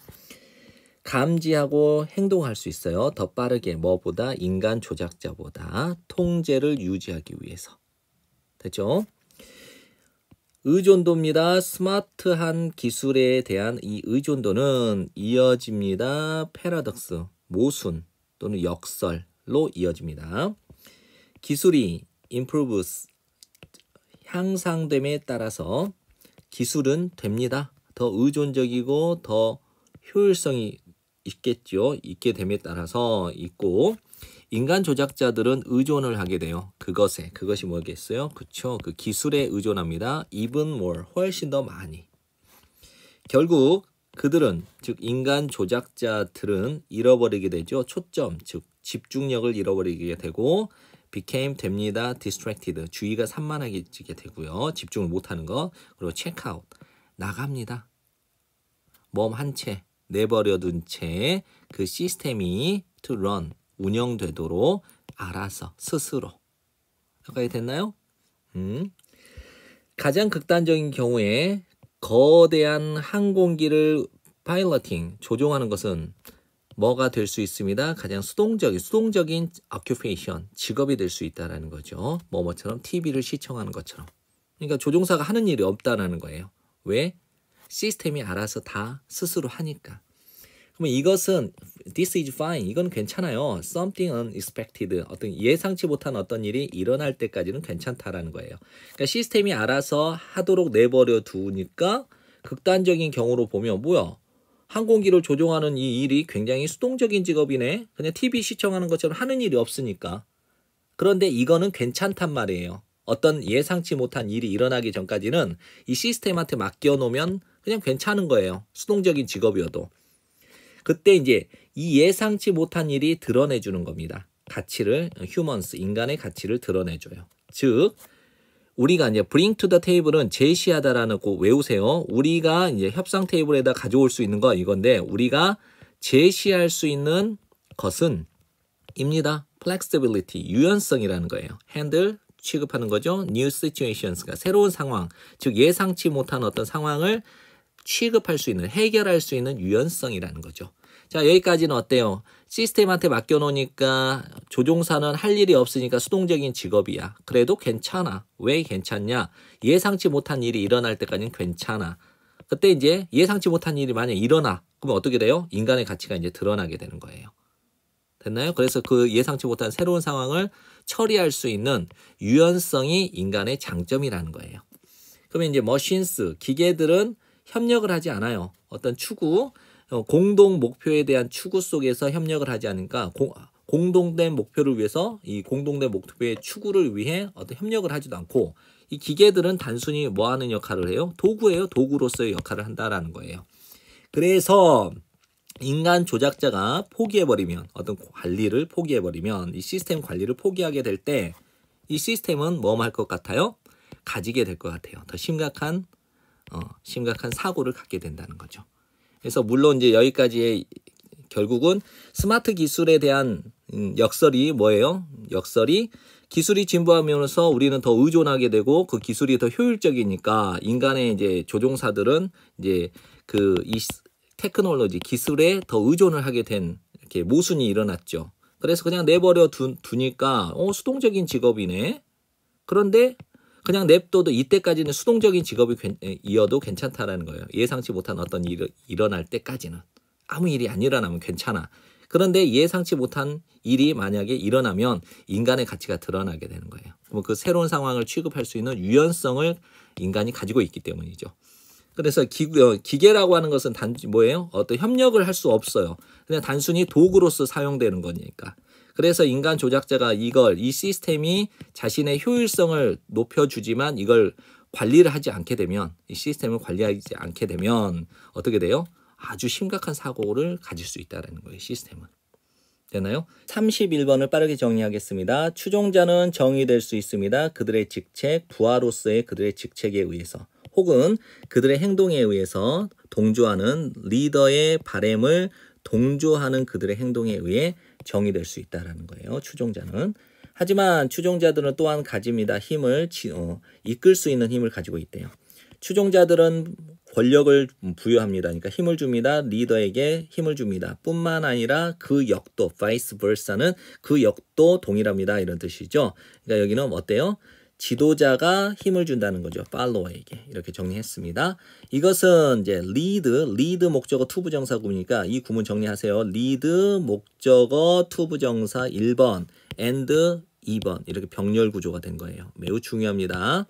감지하고 행동할 수 있어요. 더 빠르게 뭐보다 인간 조작자보다 통제를 유지하기 위해서. 됐죠? 의존도입니다. 스마트한 기술에 대한 이 의존도는 이어집니다. 패러독스, 모순 또는 역설로 이어집니다. 기술이 improves, 향상됨에 따라서 기술은 됩니다. 더 의존적이고 더 효율성이 있겠죠. 있게 됨에 따라서 있고 인간 조작자들은 의존을 하게 돼요. 그것에 그것이 뭐겠어요? 그쵸? 그 기술에 의존합니다. even more 훨씬 더 많이. 결국 그들은 즉 인간 조작자들은 잃어버리게 되죠. 초점 즉 집중력을 잃어버리게 되고 became 됩니다. distracted 주의가 산만하게 되고요. 집중을 못하는 거 그리고 check out 나갑니다. 몸한채 내버려둔 채 그 시스템이 to run 운영되도록 알아서 스스로 여기까지 됐나요? 음. 가장 극단적인 경우에 거대한 항공기를 파일러팅 조종하는 것은 뭐가 될 수 있습니다. 가장 수동적인 수동적인 occupation 직업이 될 수 있다라는 거죠. 뭐뭐처럼 TV를 시청하는 것처럼. 그러니까 조종사가 하는 일이 없다라는 거예요. 왜? 시스템이 알아서 다 스스로 하니까. 그러면 이것은 this is fine 이건 괜찮아요. something unexpected 어떤 예상치 못한 어떤 일이 일어날 때까지는 괜찮다라는 거예요. 그러니까 시스템이 알아서 하도록 내버려 두니까 극단적인 경우로 보면 뭐야? 항공기를 조종하는 이 일이 굉장히 수동적인 직업이네. 그냥 TV 시청하는 것처럼 하는 일이 없으니까. 그런데 이거는 괜찮단 말이에요. 어떤 예상치 못한 일이 일어나기 전까지는 이 시스템한테 맡겨놓으면 그냥 괜찮은 거예요. 수동적인 직업이어도. 그때 이제 이 예상치 못한 일이 드러내 주는 겁니다. 가치를 휴먼스 인간의 가치를 드러내 줘요. 즉 우리가 이제 bring to the table은 제시하다라는 거 외우세요. 우리가 이제 협상 테이블에다 가져올 수 있는 거 이건데 우리가 제시할 수 있는 것은 입니다. flexibility 유연성이라는 거예요. handle 취급하는 거죠. new situations가 새로운 상황, 즉 예상치 못한 어떤 상황을 취급할 수 있는 해결할 수 있는 유연성이라는 거죠. 자 여기까지는 어때요? 시스템한테 맡겨놓으니까 조종사는 할 일이 없으니까 수동적인 직업이야. 그래도 괜찮아. 왜 괜찮냐? 예상치 못한 일이 일어날 때까지는 괜찮아. 그때 이제 예상치 못한 일이 만약 일어나 그러면 어떻게 돼요? 인간의 가치가 이제 드러나게 되는 거예요. 됐나요? 그래서 그 예상치 못한 새로운 상황을 처리할 수 있는 유연성이 인간의 장점이라는 거예요. 그러면 이제 머신스 기계들은 협력을 하지 않아요. 어떤 추구, 어, 공동 목표에 대한 추구 속에서 협력을 하지 않으니까 공, 공동된 목표를 위해서 이 공동된 목표의 추구를 위해 어떤 협력을 하지도 않고 이 기계들은 단순히 뭐 하는 역할을 해요? 도구예요. 도구로서의 역할을 한다라는 거예요. 그래서 인간 조작자가 포기해버리면 어떤 관리를 포기해버리면 이 시스템 관리를 포기하게 될 때 이 시스템은 뭐할것 같아요? 가지게 될 것 같아요. 더 심각한 어, 심각한 사고를 갖게 된다는 거죠. 그래서 물론 이제 여기까지의 결국은 스마트 기술에 대한 음, 역설이 뭐예요? 역설이 기술이 진보하면서 우리는 더 의존하게 되고 그 기술이 더 효율적이니까 인간의 이제 조종사들은 이제 그 이 테크놀로지 기술에 더 의존을 하게 된 이렇게 모순이 일어났죠. 그래서 그냥 내버려 두, 두니까 어 수동적인 직업이네. 그런데 그냥 냅둬도 이때까지는 수동적인 직업이 이어도 괜찮다라는 거예요. 예상치 못한 어떤 일이 일어날 때까지는 아무 일이 안 일어나면 괜찮아. 그런데 예상치 못한 일이 만약에 일어나면 인간의 가치가 드러나게 되는 거예요. 그럼 그 새로운 상황을 취급할 수 있는 유연성을 인간이 가지고 있기 때문이죠. 그래서 기, 어, 기계라고 하는 것은 단지 뭐예요? 어떤 협력을 할 수 없어요. 그냥 단순히 도구로서 사용되는 거니까. 그래서 인간 조작자가 이걸 이 시스템이 자신의 효율성을 높여주지만 이걸 관리를 하지 않게 되면 이 시스템을 관리하지 않게 되면 어떻게 돼요? 아주 심각한 사고를 가질 수 있다는 거예요. 시스템은. 되나요? 31번을 빠르게 정리하겠습니다. 추종자는 정의될 수 있습니다. 그들의 직책, 부하로서의 그들의 직책에 의해서 혹은 그들의 행동에 의해서 동조하는 리더의 바램을 동조하는 그들의 행동에 의해 정의될 수 있다라는 거예요. 추종자는. 하지만 추종자들은 또한 가집니다. 힘을 어, 이끌 수 있는 힘을 가지고 있대요. 추종자들은 권력을 부여합니다. 그러니까 힘을 줍니다. 리더에게 힘을 줍니다. 뿐만 아니라 그 역도, vice versa는 그 역도 동일합니다. 이런 뜻이죠. 그러니까 여기는 어때요? 지도자가 힘을 준다는 거죠. 팔로워에게. 이렇게 정리했습니다. 이것은 이제 리드, 리드 목적어 투부정사 구니까이 구문 정리하세요. 리드 목적어 투부정사 1번, 앤드 2번. 이렇게 병렬 구조가 된 거예요. 매우 중요합니다.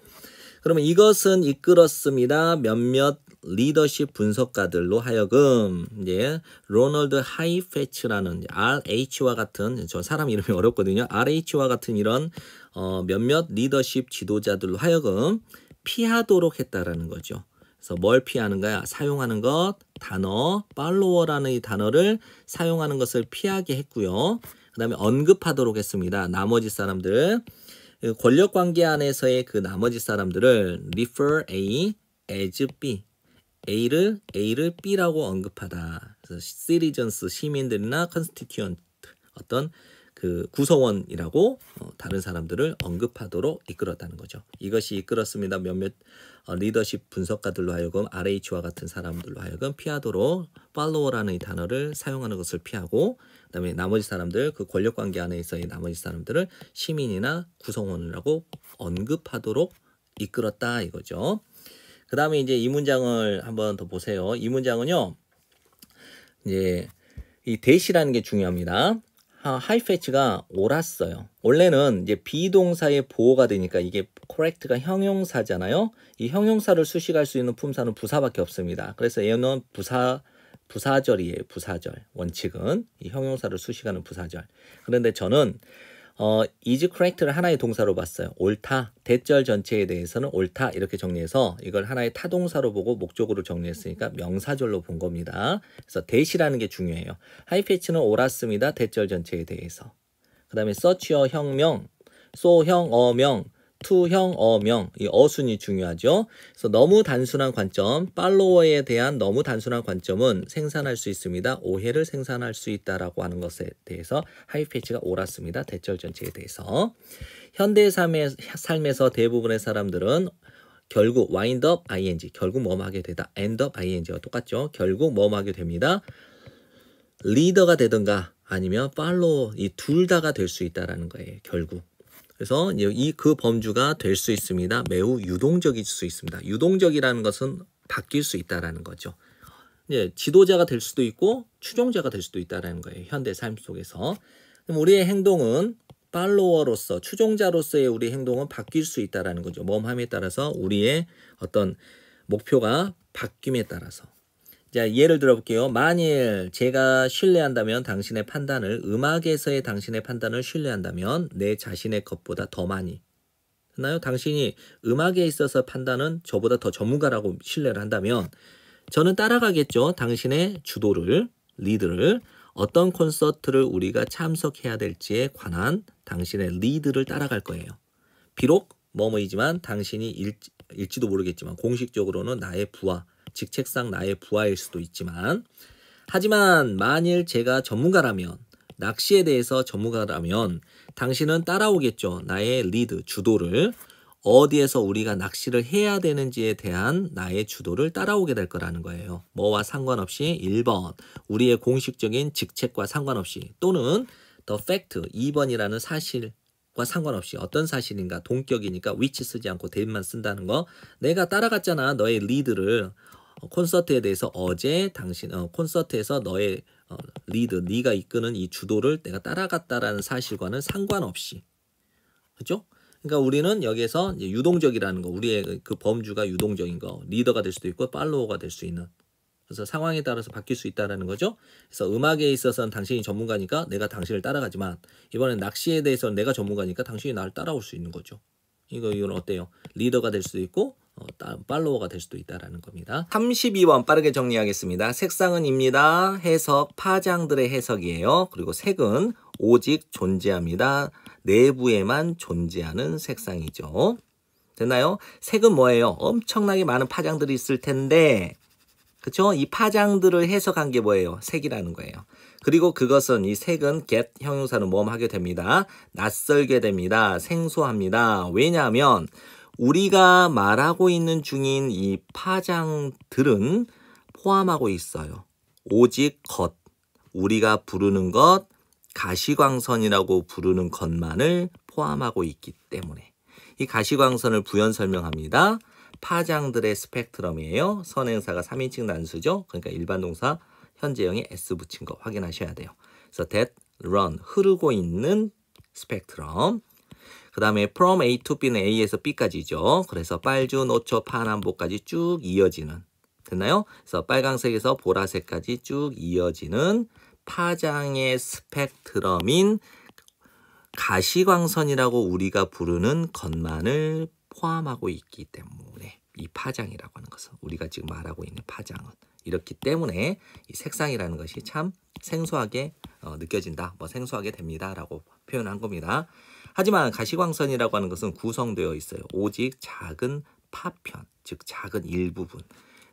그러면 이것은 이끌었습니다. 몇몇 리더십 분석가들로 하여금 이제 로널드 하이페츠라는 RH와 같은 저 사람 이름이 어렵거든요. RH와 같은 이런 어, 몇몇 리더십 지도자들로 하여금 피하도록 했다라는 거죠. 그래서 뭘 피하는가야? 사용하는 것, 단어, 팔로워라는 이 단어를 사용하는 것을 피하게 했고요. 그 다음에 언급하도록 했습니다. 나머지 사람들. 그 권력 관계 안에서의 그 나머지 사람들을 refer A as B. A를 A를 B라고 언급하다. 그래서 시리 t 스 시민들이나 컨스티 s t i 어떤 그 구성원이라고 어, 다른 사람들을 언급하도록 이끌었다는 거죠. 이것이 이끌었습니다. 몇몇 어, 리더십 분석가들로 하여금 RH와 같은 사람들로 하여금 피하도록 팔로워라는 이 단어를 사용하는 것을 피하고 그다음에 나머지 사람들 그 권력 관계 안에 있어의 나머지 사람들을 시민이나 구성원이라고 언급하도록 이끌었다 이거죠. 그 다음에 이제 이 문장을 한번 더 보세요. 이 문장은요, 이제 이 대시라는 게 중요합니다. 하이패치가 아, 옳았어요. 원래는 이제 비동사의 보호가 되니까 이게 correct가 형용사잖아요. 이 형용사를 수식할 수 있는 품사는 부사밖에 없습니다. 그래서 얘는 부사 부사절이에요. 부사절. 원칙은 이 형용사를 수식하는 부사절. 그런데 저는 어, is correct를 하나의 동사로 봤어요. 옳다. 대절 전체에 대해서는 옳다. 이렇게 정리해서 이걸 하나의 타동사로 보고 목적으로 정리했으니까 명사절로 본 겁니다. 그래서 대시라는 게 중요해요. 하이패치는 옳았습니다. 대절 전체에 대해서. 그 다음에 서치어 혁명 소형 어명, 투형 어명, 이 어순이 중요하죠. 그래서 너무 단순한 관점, 팔로워에 대한 너무 단순한 관점은 생산할 수 있습니다. 오해를 생산할 수 있다라고 하는 것에 대해서 하이패치가 옳았습니다. 대철 전체에 대해서. 현대 삶에, 삶에서 대부분의 사람들은 결국 와인드업 ing 결국 뭐하게 되다 엔드업 ing와 똑같죠 결국 뭐하게 됩니다 리더가 되든가 아니면 팔로우 이둘 다가 될 수 있다라는 거예요 결국 그래서 이 그 범주가 될 수 있습니다. 매우 유동적일 수 있습니다. 유동적이라는 것은 바뀔 수 있다라는 거죠. 예, 지도자가 될 수도 있고 추종자가 될 수도 있다라는 거예요. 현대 삶 속에서 그럼 우리의 행동은 팔로워로서 추종자로서의 우리 행동은 바뀔 수 있다라는 거죠. 몸함에 따라서 우리의 어떤 목표가 바뀜에 따라서 자, 예를 들어볼게요. 만일 제가 신뢰한다면 당신의 판단을 음악에서의 당신의 판단을 신뢰한다면 내 자신의 것보다 더 많이 나요 당신이 음악에 있어서 판단은 저보다 더 전문가라고 신뢰를 한다면 저는 따라가겠죠. 당신의 주도를 리드를 어떤 콘서트를 우리가 참석해야 될지에 관한 당신의 리드를 따라갈 거예요. 비록 뭐뭐이지만 당신이 일, 일지도 모르겠지만 공식적으로는 나의 부하 직책상 나의 부하일 수도 있지만 하지만 만일 제가 전문가라면 낚시에 대해서 전문가라면 당신은 따라오겠죠. 나의 리드, 주도를 어디에서 우리가 낚시를 해야 되는지에 대한 나의 주도를 따라오게 될 거라는 거예요. 뭐와 상관없이 1번 우리의 공식적인 직책과 상관없이 또는 더 팩트 이번이라는 사실 과 상관없이 어떤 사실인가 동격이니까 위치 쓰지 않고 대입만 쓴다는 거 내가 따라갔잖아 너의 리드를 어, 콘서트에 대해서 어제 당신 어, 콘서트에서 너의 어, 리드 네가 이끄는 이 주도를 내가 따라갔다라는 사실과는 상관없이 그죠? 그러니까 우리는 여기에서 유동적이라는 거 우리의 그 범주가 유동적인 거 리더가 될 수도 있고 팔로워가 될 수 있는 그래서 상황에 따라서 바뀔 수 있다라는 거죠. 그래서 음악에 있어서는 당신이 전문가니까 내가 당신을 따라가지만 이번에 낚시에 대해서는 내가 전문가니까 당신이 나를 따라올 수 있는 거죠. 이거 이건 어때요? 리더가 될 수도 있고 어, 팔로워가 될 수도 있다라는 겁니다. 32번 빠르게 정리하겠습니다. 색상은입니다. 해석, 파장들의 해석이에요. 그리고 색은 오직 존재합니다. 내부에만 존재하는 색상이죠. 됐나요? 색은 뭐예요? 엄청나게 많은 파장들이 있을 텐데 그쵸? 이 파장들을 해석한 게 뭐예요? 색이라는 거예요. 그리고 그것은 이 색은 get 형용사는 뭐하게 됩니다. 낯설게 됩니다. 생소합니다. 왜냐하면 우리가 말하고 있는 중인 이 파장들은 포함하고 있어요. 오직 것, 우리가 부르는 것, 가시광선이라고 부르는 것만을 포함하고 있기 때문에 이 가시광선을 부연 설명합니다. 파장들의 스펙트럼이에요. 선행사가 3인칭 단수죠. 그러니까 일반 동사 현재형에 s 붙인 거 확인하셔야 돼요. 그래서 that, run, 흐르고 있는 스펙트럼 그 다음에 from A to B는 A에서 B까지죠. 그래서 빨주, 노초, 파남보까지 쭉 이어지는 됐나요? 그래서 빨강색에서 보라색까지 쭉 이어지는 파장의 스펙트럼인 가시광선이라고 우리가 부르는 것만을 포함하고 있기 때문에 이 파장이라고 하는 것은 우리가 지금 말하고 있는 파장은 이렇기 때문에 이 색상이라는 것이 참 생소하게 어, 느껴진다, 뭐 생소하게 됩니다라고 표현한 겁니다. 하지만 가시광선이라고 하는 것은 구성되어 있어요. 오직 작은 파편, 즉 작은 일부분.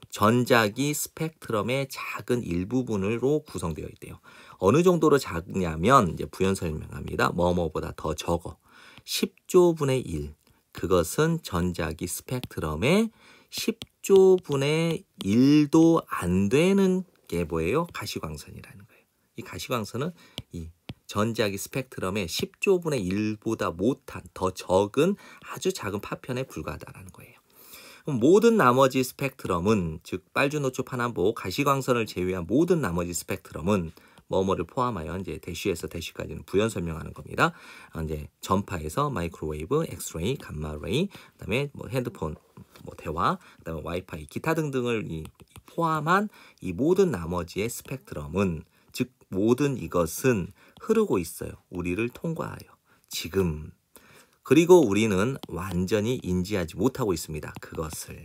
전자기 스펙트럼의 작은 일부분으로 구성되어 있대요. 어느 정도로 작냐면 이제 부연 설명합니다. 뭐뭐보다 더 적어. 10조분의 1. 그것은 전자기 스펙트럼의 10조분의 1도 안 되는 게 뭐예요? 가시광선이라는 거예요. 이 가시광선은 이 전자기 스펙트럼의 10조분의 1보다 못한 더 적은 아주 작은 파편에 불과하다는 거예요. 모든 나머지 스펙트럼은 즉 빨주노초 파남보 가시광선을 제외한 모든 나머지 스펙트럼은 뭐뭐를 포함하여 이제 대쉬에서 대쉬까지는 부연 설명하는 겁니다. 아, 이제 전파에서 마이크로웨이브, 엑스레이, 감마레이, 그다음에 뭐 핸드폰, 뭐 대화, 그다음에 와이파이, 기타 등등을 이, 포함한 이 모든 나머지의 스펙트럼은 즉 모든 이것은 흐르고 있어요. 우리를 통과하여. 지금. 그리고 우리는 완전히 인지하지 못하고 있습니다. 그것을.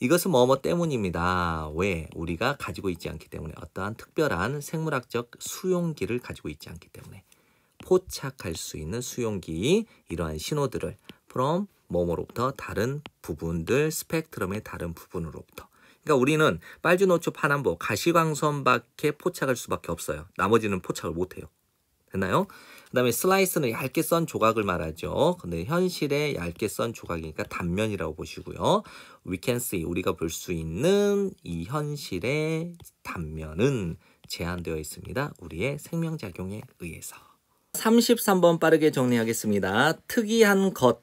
이것은 뭐뭐 때문입니다. 왜? 우리가 가지고 있지 않기 때문에 어떠한 특별한 생물학적 수용기를 가지고 있지 않기 때문에 포착할 수 있는 수용기 이러한 신호들을 from 뭐뭐로부터 다른 부분들 스펙트럼의 다른 부분으로부터 그러니까 우리는 빨주노초 파남보 가시광선밖에 포착할 수밖에 없어요. 나머지는 포착을 못해요. 됐나요? 그 다음에 슬라이스는 얇게 썬 조각을 말하죠. 근데 현실에 얇게 썬 조각이니까 단면이라고 보시고요. We can see, 우리가 볼 수 있는 이 현실의 단면은 제한되어 있습니다. 우리의 생명작용에 의해서. 33번 빠르게 정리하겠습니다. 특이한 것.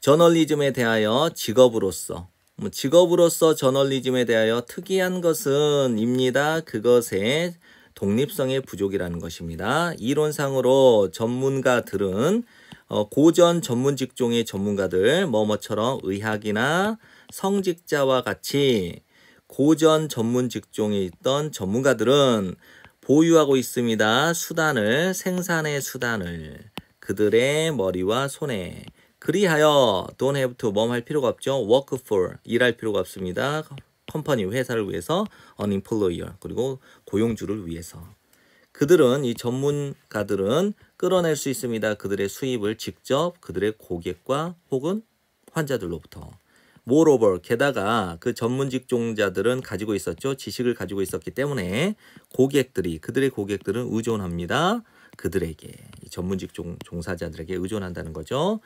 저널리즘에 대하여 직업으로서 뭐 직업으로서 저널리즘에 대하여 특이한 것은 입니다. 그것의 독립성의 부족이라는 것입니다. 이론상으로 전문가들은 어, 고전 전문 직종의 전문가들 뭐뭐처럼 의학이나 성직자와 같이 고전 전문 직종에 있던 전문가들은 보유하고 있습니다. 수단을 생산의 수단을 그들의 머리와 손에 그리하여 don't have to 뭐할 필요가 없죠. work for 일할 필요가 없습니다. 컴퍼니 회사를 위해서 an employer 그리고 고용주를 위해서 그들은 이 전문가들은 끌어낼 수 있습니다. 그들의 수입을 직접 그들의 고객과 혹은 환자들로부터 모로벌 게다가 그 전문 직종자들은 가지고 있었죠. 지식을 가지고 있었기 때문에 고객들이 그들의 고객들은 의존합니다. 그들에게 전문 직종 종사자들에게 의존한다는 거죠.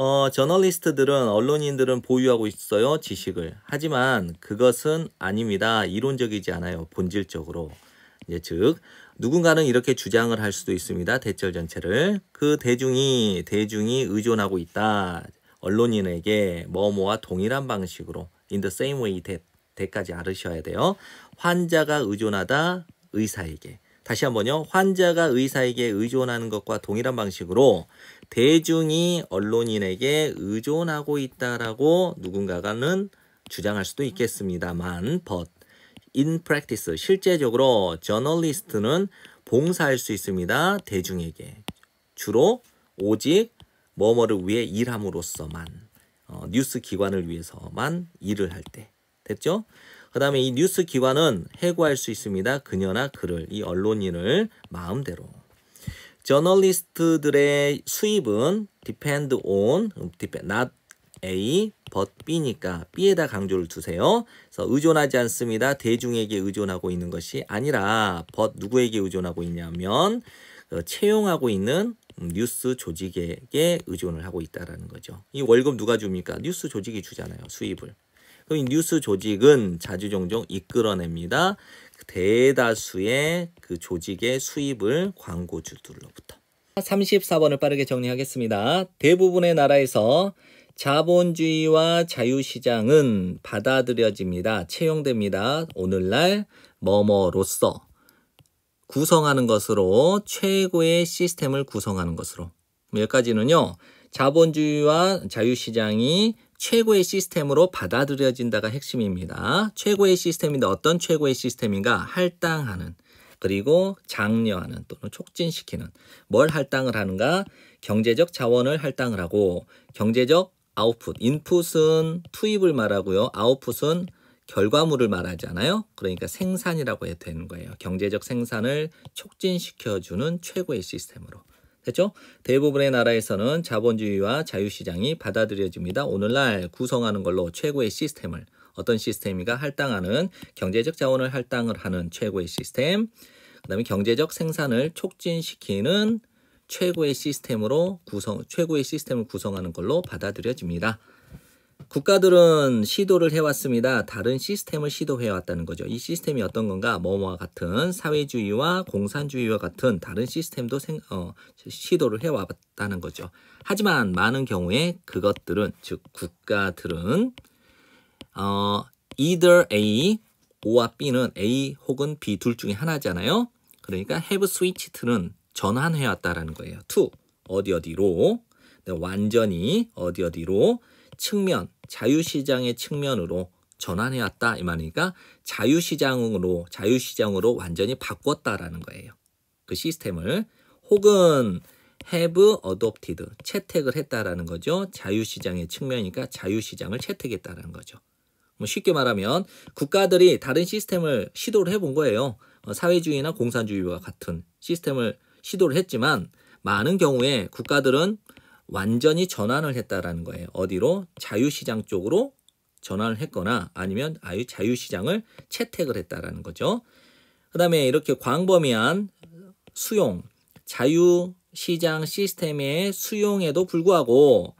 어, 저널리스트들은 언론인들은 보유하고 있어요 지식을 하지만 그것은 아닙니다 이론적이지 않아요 본질적으로 이제 예, 즉 누군가는 이렇게 주장을 할 수도 있습니다 대철 전체를 그 대중이 대중이 의존하고 있다 언론인에게 뭐뭐와 동일한 방식으로 in the same way 대까지 아르셔야 돼요 환자가 의존하다 의사에게 다시 한번요 환자가 의사에게 의존하는 것과 동일한 방식으로 대중이 언론인에게 의존하고 있다라고 누군가가는 주장할 수도 있겠습니다만 but in practice 실제적으로 저널리스트는 봉사할 수 있습니다. 대중에게 주로 오직 뭐뭐를 위해 일함으로써만 어, 뉴스 기관을 위해서만 일을 할 때 됐죠? 그 다음에 이 뉴스 기관은 해고할 수 있습니다. 그녀나 그를 이 언론인을 마음대로 저널리스트들의 수입은 depend on, not A, but B니까 B에다 강조를 두세요. 그래서 의존하지 않습니다. 대중에게 의존하고 있는 것이 아니라 but 누구에게 의존하고 있냐면 그 채용하고 있는 뉴스 조직에게 의존을 하고 있다라는 거죠. 이 월급 누가 줍니까? 뉴스 조직이 주잖아요. 수입을. 그럼 이 뉴스 조직은 자주 종종 이끌어냅니다. 대다수의 그 조직의 수입을 광고주들로부터. 34번을 빠르게 정리하겠습니다. 대부분의 나라에서 자본주의와 자유시장은 받아들여집니다. 채용됩니다. 오늘날 뭐뭐로서 구성하는 것으로 최고의 시스템을 구성하는 것으로 몇 가지는요. 자본주의와 자유시장이 최고의 시스템으로 받아들여진다가 핵심입니다. 최고의 시스템인데 어떤 최고의 시스템인가? 할당하는 그리고 장려하는 또는 촉진시키는 뭘 할당을 하는가? 경제적 자원을 할당을 하고 경제적 아웃풋, 인풋은 투입을 말하고요. 아웃풋은 결과물을 말하잖아요. 그러니까 생산이라고 해도 되는 거예요. 경제적 생산을 촉진시켜주는 최고의 시스템으로. 됐죠? 대부분의 나라에서는 자본주의와 자유시장이 받아들여집니다. 오늘날 구성하는 걸로 최고의 시스템을 어떤 시스템이가 할당하는 경제적 자원을 할당을 하는 최고의 시스템, 그다음에 경제적 생산을 촉진시키는 최고의 시스템으로 구성 최고의 시스템을 구성하는 걸로 받아들여집니다. 국가들은 시도를 해왔습니다. 다른 시스템을 시도해왔다는 거죠. 이 시스템이 어떤 건가? 뭐뭐와 같은 사회주의와 공산주의와 같은 다른 시스템도 생, 어, 시도를 해왔다는 거죠. 하지만 많은 경우에 그것들은, 즉, 국가들은, 어, either A, O와 B는 A 혹은 B 둘 중에 하나잖아요. 그러니까 have switched는 전환해왔다는 거예요. to, 어디 어디로, 네, 완전히 어디 어디로, 측면, 자유시장의 측면으로 전환해왔다 이 말이니까 자유시장으로 자유시장으로 완전히 바꿨다라는 거예요. 그 시스템을 혹은 have adopted 채택을 했다라는 거죠. 자유시장의 측면이니까 자유시장을 채택했다라는 거죠. 뭐 쉽게 말하면 국가들이 다른 시스템을 시도를 해본 거예요. 어, 사회주의나 공산주의와 같은 시스템을 시도를 했지만 많은 경우에 국가들은 완전히 전환을 했다라는 거예요. 어디로? 자유시장 쪽으로 전환을 했거나 아니면 아유 자유시장을 채택을 했다라는 거죠. 그 다음에 이렇게 광범위한 수용, 자유시장 시스템의 수용에도 불구하고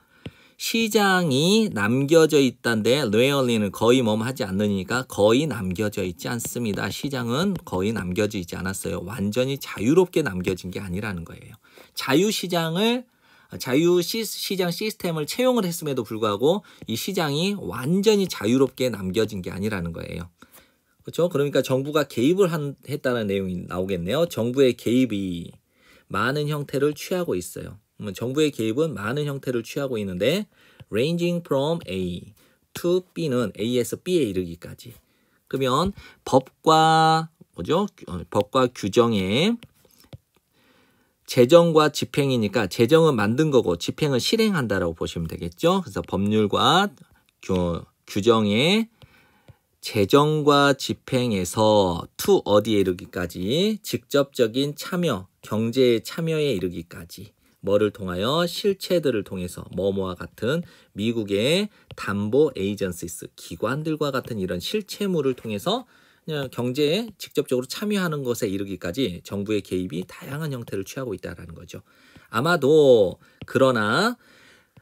시장이 남겨져 있단데 레얼리는 거의 뭐 하지 않으니까 거의 남겨져 있지 않습니다. 시장은 거의 남겨져 있지 않았어요. 완전히 자유롭게 남겨진 게 아니라는 거예요. 자유시장을 자유 시장 시스템을 채용을 했음에도 불구하고 이 시장이 완전히 자유롭게 남겨진 게 아니라는 거예요. 그렇죠? 그러니까 정부가 개입을 한, 했다는 내용이 나오겠네요. 정부의 개입이 많은 형태를 취하고 있어요. 음, 정부의 개입은 많은 형태를 취하고 있는데 ranging from A to B는 A에서 B에 이르기까지. 그러면 법과 뭐죠? 어, 법과 규정에 재정과 집행이니까 재정은 만든 거고 집행은 실행한다라고 보시면 되겠죠. 그래서 법률과 규, 규정의 재정과 집행에서 투 어디에 이르기까지 직접적인 참여, 경제의 참여에 이르기까지 뭐를 통하여 실체들을 통해서 뭐뭐와 같은 미국의 담보 에이전시스 기관들과 같은 이런 실체물을 통해서 어, 경제에 직접적으로 참여하는 것에 이르기까지 정부의 개입이 다양한 형태를 취하고 있다라는 거죠. 아마도 그러나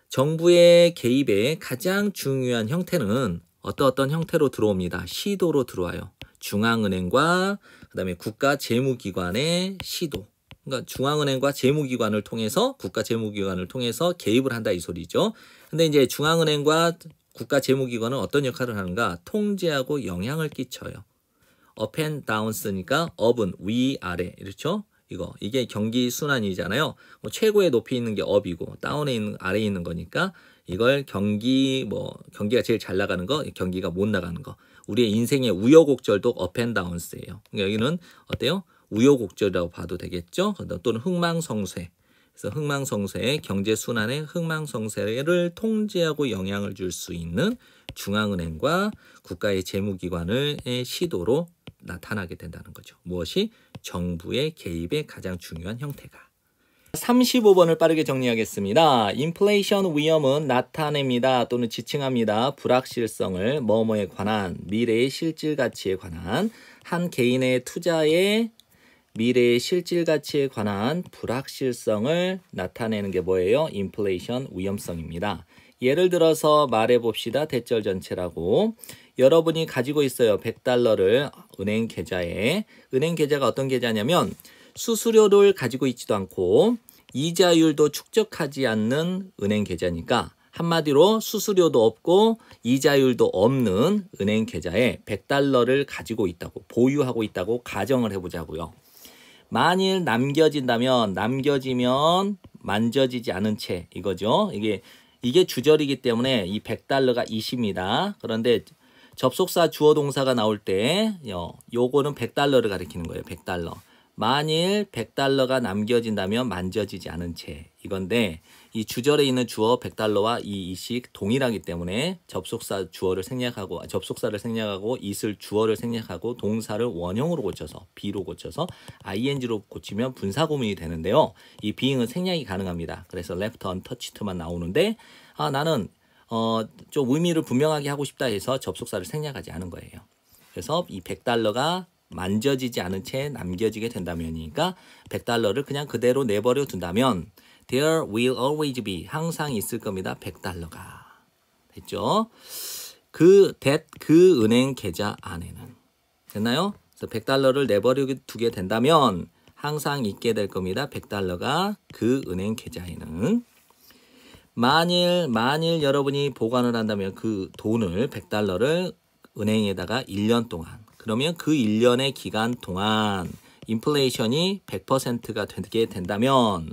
정부의 개입의 가장 중요한 형태는 어떤 어떤 형태로 들어옵니다. 시도로 들어와요. 중앙은행과 그다음에 국가 재무기관의 시도. 그러니까 중앙은행과 재무기관을 통해서 국가 재무기관을 통해서 개입을 한다 이 소리죠. 근데 이제 중앙은행과 국가 재무기관은 어떤 역할을 하는가? 통제하고 영향을 끼쳐요. up and down 쓰니까 up은 위 아래 그렇죠? 이거 이게 경기 순환이잖아요. 뭐 최고의 높이 있는 게 up이고 다운에 있는 아래 있는 거니까 이걸 경기 뭐 경기가 제일 잘 나가는 거, 경기가 못 나가는 거. 우리의 인생의 우여곡절도 up and down스예요. 그러니까 여기는 어때요? 우여곡절이라고 봐도 되겠죠. 또는 흥망성쇠. 그래서 흥망성쇠, 경제순환의 흥망성쇠를 통제하고 영향을 줄 수 있는 중앙은행과 국가의 재무기관을 시도로 나타나게 된다는 거죠. 무엇이 정부의 개입의 가장 중요한 형태가. 35번을 빠르게 정리하겠습니다. 인플레이션 위험은 나타냅니다. 또는 지칭합니다. 불확실성을 뭐뭐에 관한 미래의 실질 가치에 관한 한 개인의 투자의 미래의 실질 가치에 관한 불확실성을 나타내는 게 뭐예요? 인플레이션 위험성입니다. 예를 들어서 말해 봅시다. 대절 전체라고. 여러분이 가지고 있어요. 100달러를 은행 계좌에. 은행 계좌가 어떤 계좌냐면 수수료를 가지고 있지도 않고 이자율도 축적하지 않는 은행 계좌니까 한마디로 수수료도 없고 이자율도 없는 은행 계좌에 100달러를 가지고 있다고 보유하고 있다고 가정을 해보자고요. 만일 남겨진다면 남겨지면 만져지지 않은 채 이거죠. 이게 이게 주절이기 때문에 이 100달러가 이십니다 그런데 접속사 주어 동사가 나올 때 어, 요거는 100달러를 가리키는 거예요. 100달러. 만일 100달러가 남겨진다면 만져지지 않은 채 이건데 이 주절에 있는 주어 100달러와 이 이식 동일하기 때문에 접속사 주어를 생략하고 아, 접속사를 생략하고 이슬 주어를 생략하고 동사를 원형으로 고쳐서 b로 고쳐서 ing로 고치면 분사 고문이 되는데요. 이 being은 생략이 가능합니다. 그래서 left untouched만 나오는데 아 나는 어좀 의미를 분명하게 하고 싶다 해서 접속사를 생략하지 않은 거예요. 그래서 이 100달러가 만져지지 않은 채 남겨지게 된다면이니까 100달러를 그냥 그대로 내버려 둔다면 There will always be 항상 있을 겁니다. 100달러가 됐죠? 그 t 그 은행 계좌 안에는 됐나요? 그래서 100달러를 내버려 두게 된다면 항상 있게 될 겁니다. 100달러가 그 은행 계좌에는 만일 만일 여러분이 보관을 한다면 그 돈을 100달러를 은행에다가 1년 동안 그러면 그 1년의 기간 동안 인플레이션이 100%가 되게 된다면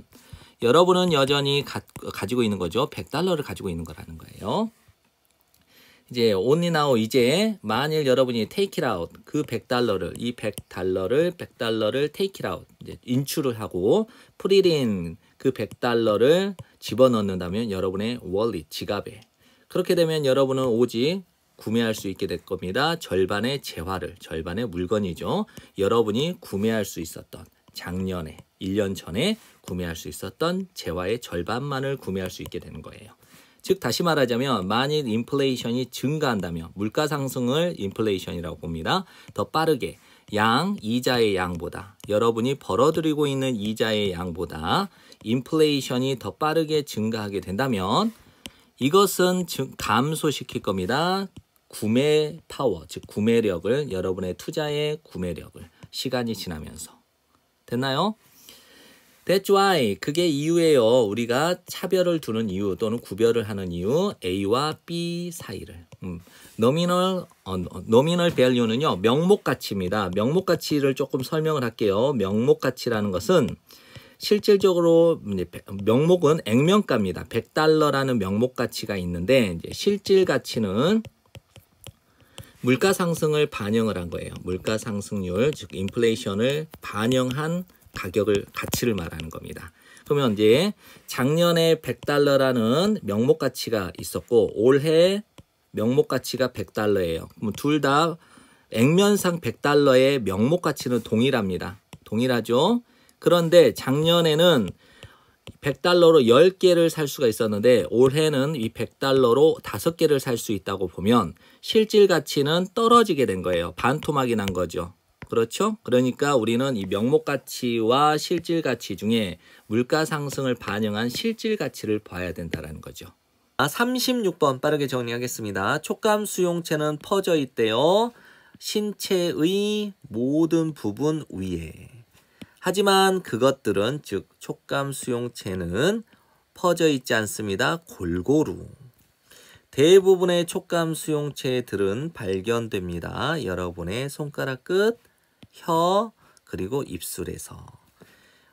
여러분은 여전히 가, 가지고 있는 거죠. 100달러를 가지고 있는 거라는 거예요. 이제 온리 나 y 이제 만일 여러분이 테이 k e it 그 100달러를 이 100달러를 100달러를 take i 이제 인출을 하고 프리린 그 100달러를 집어넣는다면 여러분의 월릿 지갑에 그렇게 되면 여러분은 오직 구매할 수 있게 될 겁니다. 절반의 재화를 절반의 물건이죠. 여러분이 구매할 수 있었던 작년에 1년 전에 구매할 수 있었던 재화의 절반만을 구매할 수 있게 되는 거예요. 즉 다시 말하자면 만일 인플레이션이 증가한다면 물가 상승을 인플레이션이라고 봅니다. 더 빠르게 양 이자의 양보다 여러분이 벌어들이고 있는 이자의 양보다 인플레이션이 더 빠르게 증가하게 된다면 이것은 감소시킬 겁니다. 구매 파워, 즉 구매력을 여러분의 투자의 구매력을 시간이 지나면서 됐나요? That's why 그게 이유예요. 우리가 차별을 두는 이유 또는 구별을 하는 이유 A와 B 사이를. 음. nominal 어, nominal value는요. 명목 가치입니다. 명목 가치를 조금 설명을 할게요. 명목 가치라는 것은 실질적으로 명목은 액면가입니다. 100달러라는 명목 가치가 있는데 실질 가치는 물가 상승을 반영을 한 거예요. 물가 상승률 즉 인플레이션을 반영한 가격을 가치를 말하는 겁니다. 그러면 이제 작년에 100달러라는 명목 가치가 있었고 올해 명목 가치가 100달러예요. 그럼 둘다 액면상 100달러의 명목 가치는 동일합니다. 동일하죠. 그런데 작년에는 100달러로 10개를 살 수가 있었는데 올해는 이 100달러로 5개를 살 수 있다고 보면 실질 가치는 떨어지게 된 거예요. 반토막이 난 거죠. 그렇죠? 그러니까 우리는 이 명목 가치와 실질 가치 중에 물가 상승을 반영한 실질 가치를 봐야 된다라는 거죠. 아, 36번 빠르게 정리하겠습니다. 촉감 수용체는 퍼져 있대요. 신체의 모든 부분 위에. 하지만 그것들은 즉 촉감 수용체는 퍼져 있지 않습니다. 골고루. 대부분의 촉감 수용체들은 발견됩니다. 여러분의 손가락 끝 혀, 그리고 입술에서.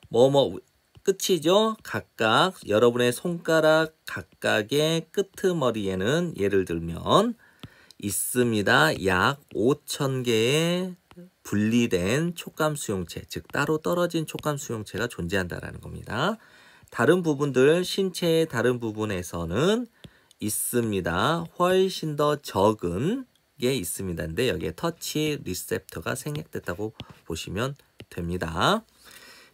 뭐뭐 뭐, 끝이죠. 각각 여러분의 손가락 각각의 끄트머리에는 예를 들면 있습니다. 약 5천 개의 분리된 촉감 수용체, 즉 따로 떨어진 촉감 수용체가 존재한다라는 겁니다. 다른 부분들 신체의 다른 부분에서는 있습니다. 훨씬 더 적은 있습니다. 근데 여기에 터치 리셉터가 생략됐다고 보시면 됩니다.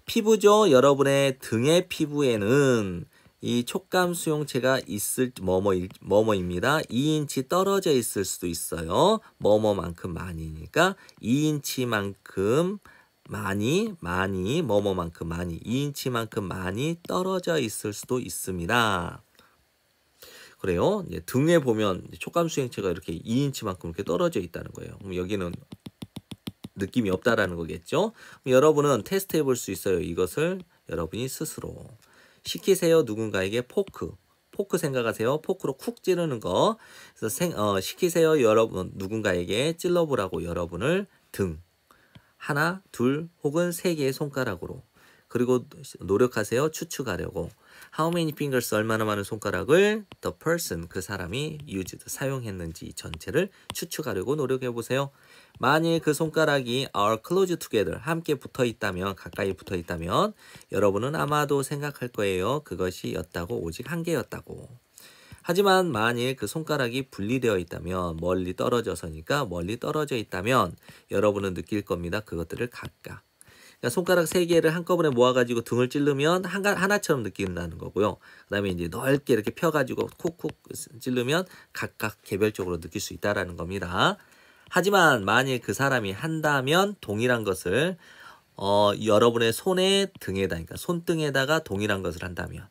피부죠. 여러분의 등의 피부에는 이 촉감 수용체가 있을 뭐뭐 뭐뭐입니다. 2인치 떨어져 있을 수도 있어요. 뭐뭐만큼 많이니까 2인치만큼 많이 많이 뭐뭐만큼 많이 2인치만큼 많이 떨어져 있을 수도 있습니다. 그래요. 등에 보면 촉감 수행체가 이렇게 2인치만큼 이렇게 떨어져 있다는 거예요. 여기는 느낌이 없다라는 거겠죠. 여러분은 테스트 해볼 수 있어요. 이것을 여러분이 스스로 시키세요. 누군가에게 포크. 포크 생각하세요. 포크로 쿡 찌르는 거. 그래서 생, 어, 시키세요. 여러분 누군가에게 찔러보라고 여러분을 등 하나, 둘 혹은 세 개의 손가락으로 그리고 노력하세요. 추측하려고. how many fingers 얼마나 많은 손가락을 the person 그 사람이 used 사용했는지 전체를 추측하려고 노력해 보세요. 만일 그 손가락이 are close together 함께 붙어 있다면 가까이 붙어 있다면 여러분은 아마도 생각할 거예요. 그것이 였다고 오직 한 개였다고. 하지만 만일 그 손가락이 분리되어 있다면 멀리 떨어져서니까 멀리 떨어져 있다면 여러분은 느낄 겁니다. 그것들을 각각 그러니까 손가락 세개를 한꺼번에 모아가지고 등을 찌르면 한가, 하나처럼 느낀다는 거고요. 그 다음에 이제 넓게 이렇게 펴가지고 콕콕 찌르면 각각 개별적으로 느낄 수 있다는 라 겁니다. 하지만 만일 그 사람이 한다면 동일한 것을 어, 여러분의 손에 등에다 그러니까 손등에다가 동일한 것을 한다면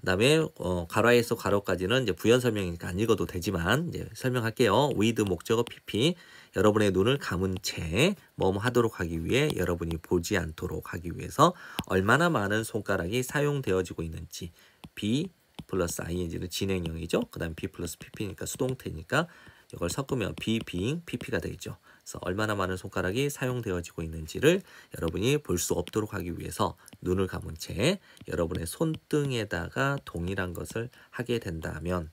그다음에 어, 가로에서 가로까지는 이제 부연 설명이니까 안 읽어도 되지만 이제 설명할게요. with 목적어 PP 여러분의 눈을 감은 채 뭐뭐 하도록 하기 위해 여러분이 보지 않도록 하기 위해서 얼마나 많은 손가락이 사용되어지고 있는지 B 플러스 ing는 진행형이죠. 그 다음 B 플러스 pp니까 수동태니까 이걸 섞으면 B, b i n pp가 되겠죠. 그래서 얼마나 많은 손가락이 사용되어지고 있는지를 여러분이 볼 수 없도록 하기 위해서 눈을 감은 채 여러분의 손등에다가 동일한 것을 하게 된다면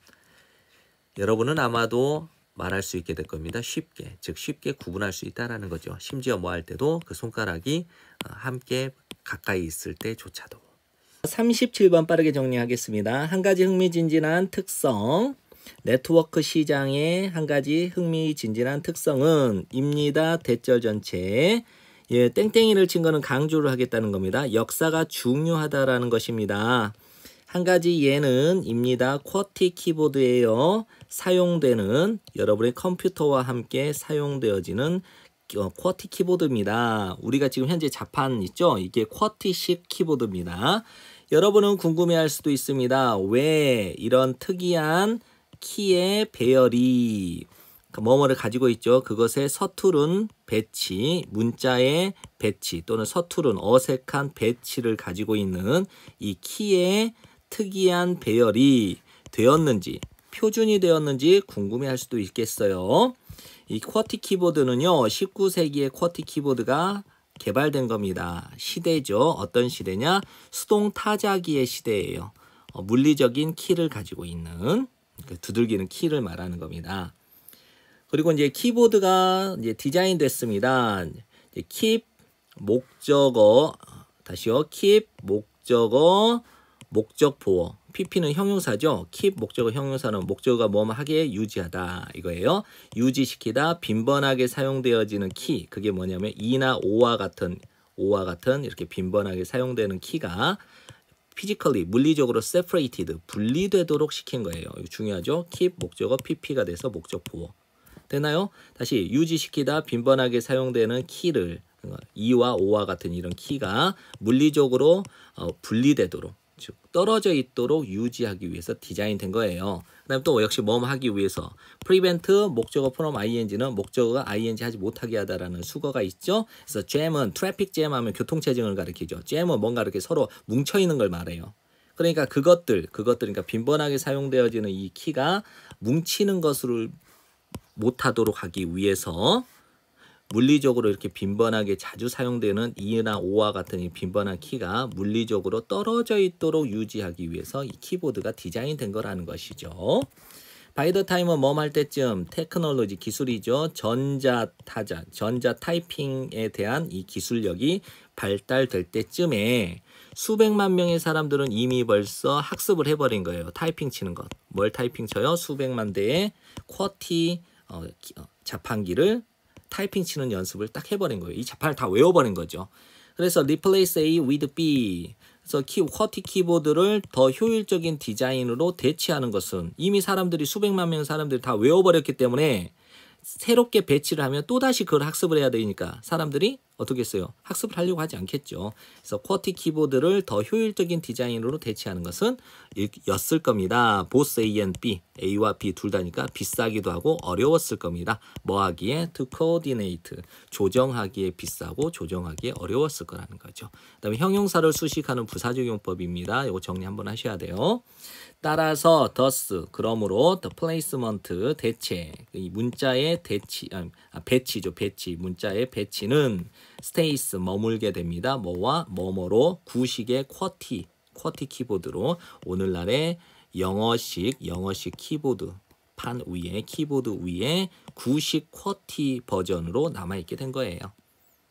여러분은 아마도 말할 수 있게 될 겁니다. 쉽게. 즉 쉽게 구분할 수 있다라는 거죠. 심지어 뭐 할 때도 그 손가락이 어, 함께 가까이 있을 때조차도. 37번 빠르게 정리하겠습니다. 한 가지 흥미진진한 특성. 네트워크 시장의 한 가지 흥미진진한 특성은 입니다. 대절 전체. 예, 땡땡이를 친 거는 강조를 하겠다는 겁니다. 역사가 중요하다라는 것입니다. 한 가지 예는 입니다. 쿼티 키보드예요. 사용되는 여러분의 컴퓨터와 함께 사용되어지는 어, 쿼티 키보드입니다. 우리가 지금 현재 자판 있죠? 이게 쿼티식 키보드입니다. 여러분은 궁금해할 수도 있습니다. 왜 이런 특이한 키의 배열이 뭐뭐를 가지고 있죠. 그것의 서투른 배치, 문자의 배치 또는 서투른 어색한 배치를 가지고 있는 이 키의 특이한 배열이 되었는지 표준이 되었는지 궁금해할 수도 있겠어요. 이 쿼티 키보드는요. 19세기의 쿼티 키보드가 개발된 겁니다. 시대죠. 어떤 시대냐? 수동 타자기의 시대예요. 어, 물리적인 키를 가지고 있는 그 두들기는 키를 말하는 겁니다. 그리고 이제 키보드가 이제 디자인 됐습니다. 이제 k 목적어 다시요. 킵 목적어 목적 보어 PP는 형용사죠. keep 목적어 형용사는 목적어가 뭐뭐 하게 유지하다 이거예요. 유지시키다 빈번하게 사용되어지는 키 그게 뭐냐면 이나오와 같은 오와 같은 이렇게 빈번하게 사용되는 키가 피지컬리 물리적으로 separated 분리되도록 시킨 거예요. 중요하죠. keep 목적어 PP가 돼서 목적 보호 되나요? 다시 유지시키다 빈번하게 사용되는 키를 2와 5와 같은 이런 키가 물리적으로 어, 분리되도록 즉 떨어져 있도록 유지하기 위해서 디자인된 거예요. 그다음에 또 역시 뭐 하기 위해서 prevent 목적어 from ing는 목적어가 ing 하지 못하게 하다라는 수거가 있죠. 그래서 jam은 트래픽 jam 하면 교통 체증을 가리키죠. jam은 뭔가 이렇게 서로 뭉쳐 있는 걸 말해요. 그러니까 그것들, 그것들 그러니까 빈번하게 사용되어지는 이 키가 뭉치는 것을 못하도록 하기 위해서 물리적으로 이렇게 빈번하게 자주 사용되는 2나 5와 같은 이 빈번한 키가 물리적으로 떨어져 있도록 유지하기 위해서 이 키보드가 디자인된 거라는 것이죠. 바이더 타임은 뭐할 때쯤 테크놀로지 기술이죠. 전자 타자, 전자 타이핑에 대한 이 기술력이 발달될 때쯤에 수백만 명의 사람들은 이미 벌써 학습을 해버린 거예요. 타이핑 치는 것. 뭘 타이핑 쳐요? 수백만 대의 쿼티 어, 어 자판기를 타이핑 치는 연습을 딱 해버린 거예요. 이 자판을 다 외워버린 거죠. 그래서 replace A with B. 그래서 키, 커티 키보드를 더 효율적인 디자인으로 대체하는 것은 이미 사람들이 수백만 명 사람들이 다 외워버렸기 때문에 새롭게 배치를 하면 또다시 그걸 학습을 해야 되니까 사람들이 어떻겠어요? 학습을 하려고 하지 않겠죠. 그래서 쿼티 키보드를 더 효율적인 디자인으로 대체하는 것은 였을 겁니다. 보스 A and B, A와 B 둘 다니까 비싸기도 하고 어려웠을 겁니다. 뭐하기에 to coordinate, 조정하기에 비싸고 조정하기에 어려웠을 거라는 거죠. 그 다음에 형용사를 수식하는 부사적용법입니다. 이거 정리 한번 하셔야 돼요. 따라서 thus, 그러므로 the placement, 대체, 이 문자의 대치, 아, 배치죠. 배치, 문자의 배치는 스테이스 머물게 됩니다. 뭐와 뭐뭐로 구식의 쿼티 쿼티 키보드로 오늘날의 영어식 영어식 키보드 판 위에 키보드 위에 구식 쿼티 버전으로 남아있게 된 거예요.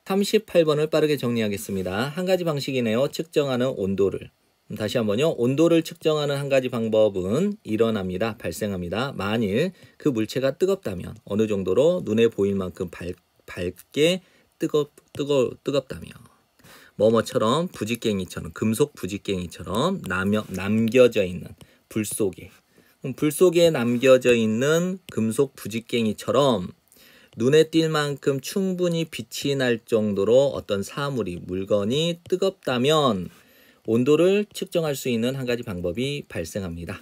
38번을 빠르게 정리하겠습니다. 한 가지 방식이네요. 측정하는 온도를. 음, 다시 한번요. 온도를 측정하는 한 가지 방법은 일어납니다. 발생합니다. 만일 그 물체가 뜨겁다면 어느 정도로 눈에 보일 만큼 밝, 밝게 뜨겁 뜨거 뜨겁다며 뭐뭐처럼 부직갱이처럼 금속 부직갱이처럼 남여, 남겨져 있는 불 속에 불 속에 남겨져 있는 금속 부직갱이처럼 눈에 띌 만큼 충분히 빛이 날 정도로 어떤 사물이 물건이 뜨겁다면 온도를 측정할 수 있는 한 가지 방법이 발생합니다.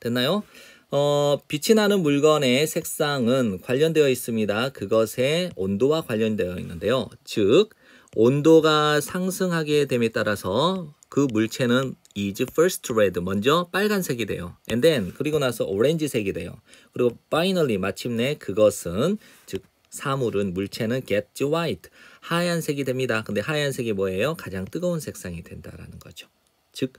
됐나요? 어, 빛이 나는 물건의 색상은 관련되어 있습니다. 그것의 온도와 관련되어 있는데요. 즉, 온도가 상승하게 됨에 따라서 그 물체는 is first red 먼저 빨간색이 돼요. and then 그리고 나서 오렌지색이 돼요. 그리고 finally 마침내 그것은 즉 사물은 물체는 gets white 하얀색이 됩니다. 근데 하얀색이 뭐예요? 가장 뜨거운 색상이 된다라는 거죠. 즉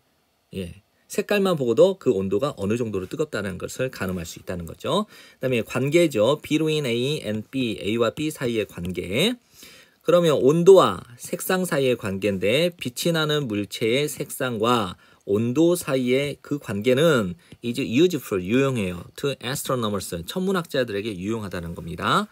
예. 색깔만 보고도 그 온도가 어느 정도로 뜨겁다는 것을 가늠할 수 있다는 거죠. 그 다음에 관계죠. B로 인 A, N, B, A와 B 사이의 관계. 그러면 온도와 색상 사이의 관계인데 빛이 나는 물체의 색상과 온도 사이의 그 관계는 이제 useful 유용해요. to astronomers 천문학자들에게 유용하다는 겁니다.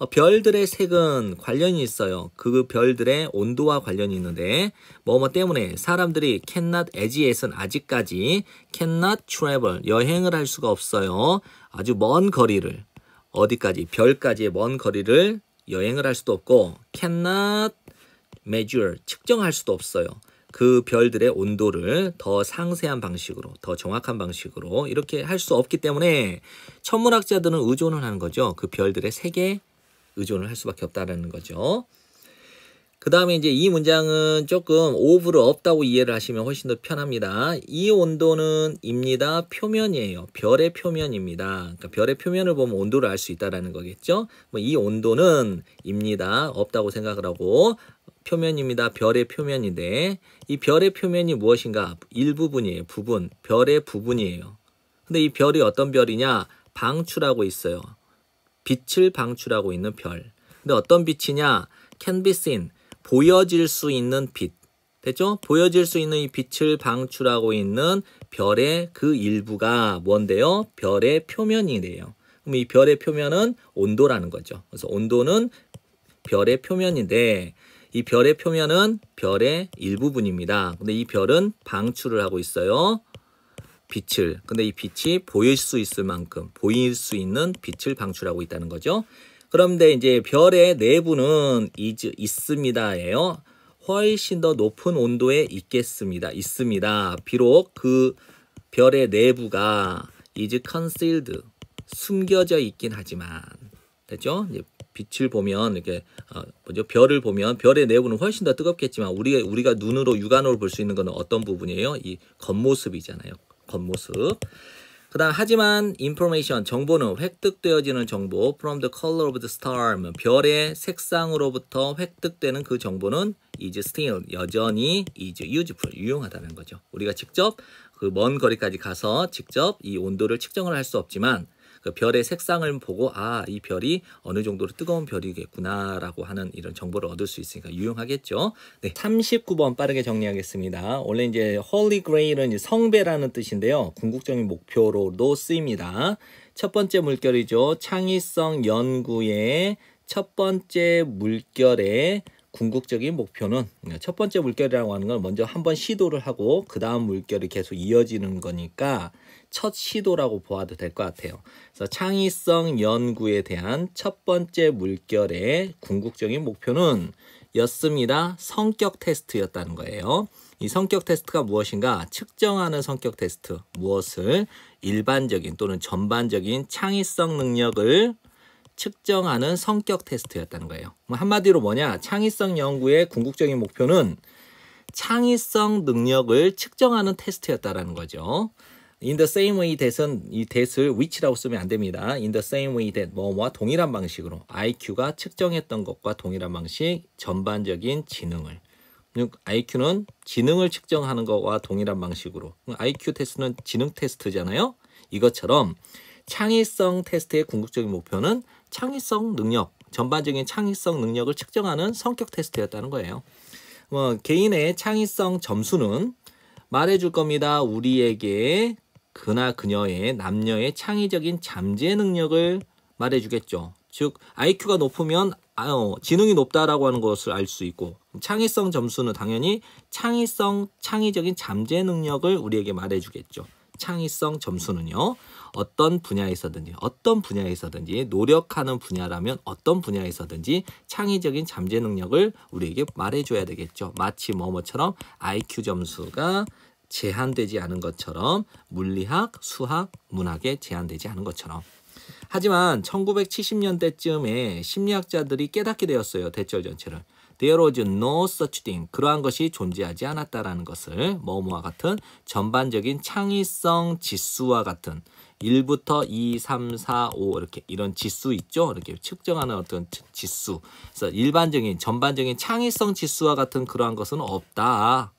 어, 별들의 색은 관련이 있어요. 그 별들의 온도와 관련이 있는데 뭐 뭐 때문에 사람들이 cannot as yet은 아직까지 cannot travel 여행을 할 수가 없어요. 아주 먼 거리를 어디까지 별까지의 먼 거리를 여행을 할 수도 없고 cannot measure 측정할 수도 없어요. 그 별들의 온도를 더 상세한 방식으로 더 정확한 방식으로 이렇게 할 수 없기 때문에 천문학자들은 의존을 하는 거죠. 그 별들의 색에 의존을 할 수밖에 없다라는 거죠. 그 다음에 이제 이 문장은 조금 오브를 없다고 이해를 하시면 훨씬 더 편합니다. 이 온도는 입니다. 표면이에요. 별의 표면입니다. 그러니까 별의 표면을 보면 온도를 알 수 있다라는 거겠죠. 뭐 이 온도는 입니다. 없다고 생각을 하고 표면입니다. 별의 표면인데 이 별의 표면이 무엇인가? 일부분이에요. 부분. 별의 부분이에요. 근데 이 별이 어떤 별이냐? 방출하고 있어요. 빛을 방출하고 있는 별. 근데 어떤 빛이냐? can be seen. 보여질 수 있는 빛. 됐죠? 보여질 수 있는 이 빛을 방출하고 있는 별의 그 일부가 뭔데요? 별의 표면이래요. 그럼 이 별의 표면은 온도라는 거죠. 그래서 온도는 별의 표면인데 이 별의 표면은 별의 일부분입니다. 근데 이 별은 방출을 하고 있어요. 빛을 근데 이 빛이 보일 수 있을 만큼 보일 수 있는 빛을 방출하고 있다는 거죠. 그런데 이제 별의 내부는 이즈, 있습니다예요. 훨씬 더 높은 온도에 있겠습니다. 있습니다. 비록 그 별의 내부가 is concealed 숨겨져 있긴 하지만 됐죠? 빛을 보면 이렇게 어, 뭐죠? 별을 보면 별의 내부는 훨씬 더 뜨겁겠지만 우리가 우리가 눈으로 육안으로 볼 수 있는 것은 어떤 부분이에요? 이 겉모습이잖아요. 겉모습. 그 다음 하지만 information 정보는 획득되어지는 정보 from the color of the star 별의 색상으로부터 획득되는 그 정보는 is still 여전히 is useful 유용하다는 거죠. 우리가 직접 그 먼 거리까지 가서 직접 이 온도를 측정을 할 수 없지만 그 별의 색상을 보고 아 이 별이 어느 정도로 뜨거운 별이겠구나라고 하는 이런 정보를 얻을 수 있으니까 유용하겠죠. 네, 39번 빠르게 정리하겠습니다. 원래 이제 Holy Grail은 이제 성배라는 뜻인데요. 궁극적인 목표로도 쓰입니다. 첫 번째 물결이죠. 창의성 연구의 첫 번째 물결의 궁극적인 목표는 네, 첫 번째 물결이라고 하는 건 먼저 한번 시도를 하고 그 다음 물결이 계속 이어지는 거니까 첫 시도라고 보아도 될 것 같아요. 그래서 창의성 연구에 대한 첫 번째 물결의 궁극적인 목표는 였습니다. 성격 테스트였다는 거예요. 이 성격 테스트가 무엇인가? 측정하는 성격 테스트. 무엇을? 일반적인 또는 전반적인 창의성 능력을 측정하는 성격 테스트였다는 거예요. 뭐 한마디로 뭐냐? 창의성 연구의 궁극적인 목표는 창의성 능력을 측정하는 테스트였다는 거죠. in the same way that은 이 that을 which라고 쓰면 안 됩니다. in the same way that 뭐와 동일한 방식으로 IQ가 측정했던 것과 동일한 방식 전반적인 지능을 IQ는 지능을 측정하는 것과 동일한 방식으로 IQ 테스트는 지능 테스트잖아요. 이것처럼 창의성 테스트의 궁극적인 목표는 창의성 능력, 전반적인 창의성 능력을 측정하는 성격 테스트였다는 거예요. 뭐 개인의 창의성 점수는 말해줄 겁니다. 우리에게 그나 그녀의 남녀의 창의적인 잠재 능력을 말해주겠죠. 즉 IQ가 높으면 아, 어, 지능이 높다라고 하는 것을 알 수 있고 창의성 점수는 당연히 창의성 창의적인 잠재 능력을 우리에게 말해주겠죠. 창의성 점수는요. 어떤 분야에서든지 어떤 분야에서든지 노력하는 분야라면 어떤 분야에서든지 창의적인 잠재 능력을 우리에게 말해줘야 되겠죠. 마치 뭐뭐처럼 IQ 점수가 제한되지 않은 것처럼 물리학, 수학, 문학에 제한되지 않은 것처럼 하지만 1970년대쯤에 심리학자들이 깨닫게 되었어요. 대절 전체를. There was no such thing. 그러한 것이 존재하지 않았다라는 것을 뭐뭐와 같은 전반적인 창의성 지수와 같은 1부터 2, 3, 4, 5 이렇게 이런 지수 있죠? 이렇게 측정하는 어떤 지수. 그래서 일반적인 전반적인 창의성 지수와 같은 그러한 것은 없다.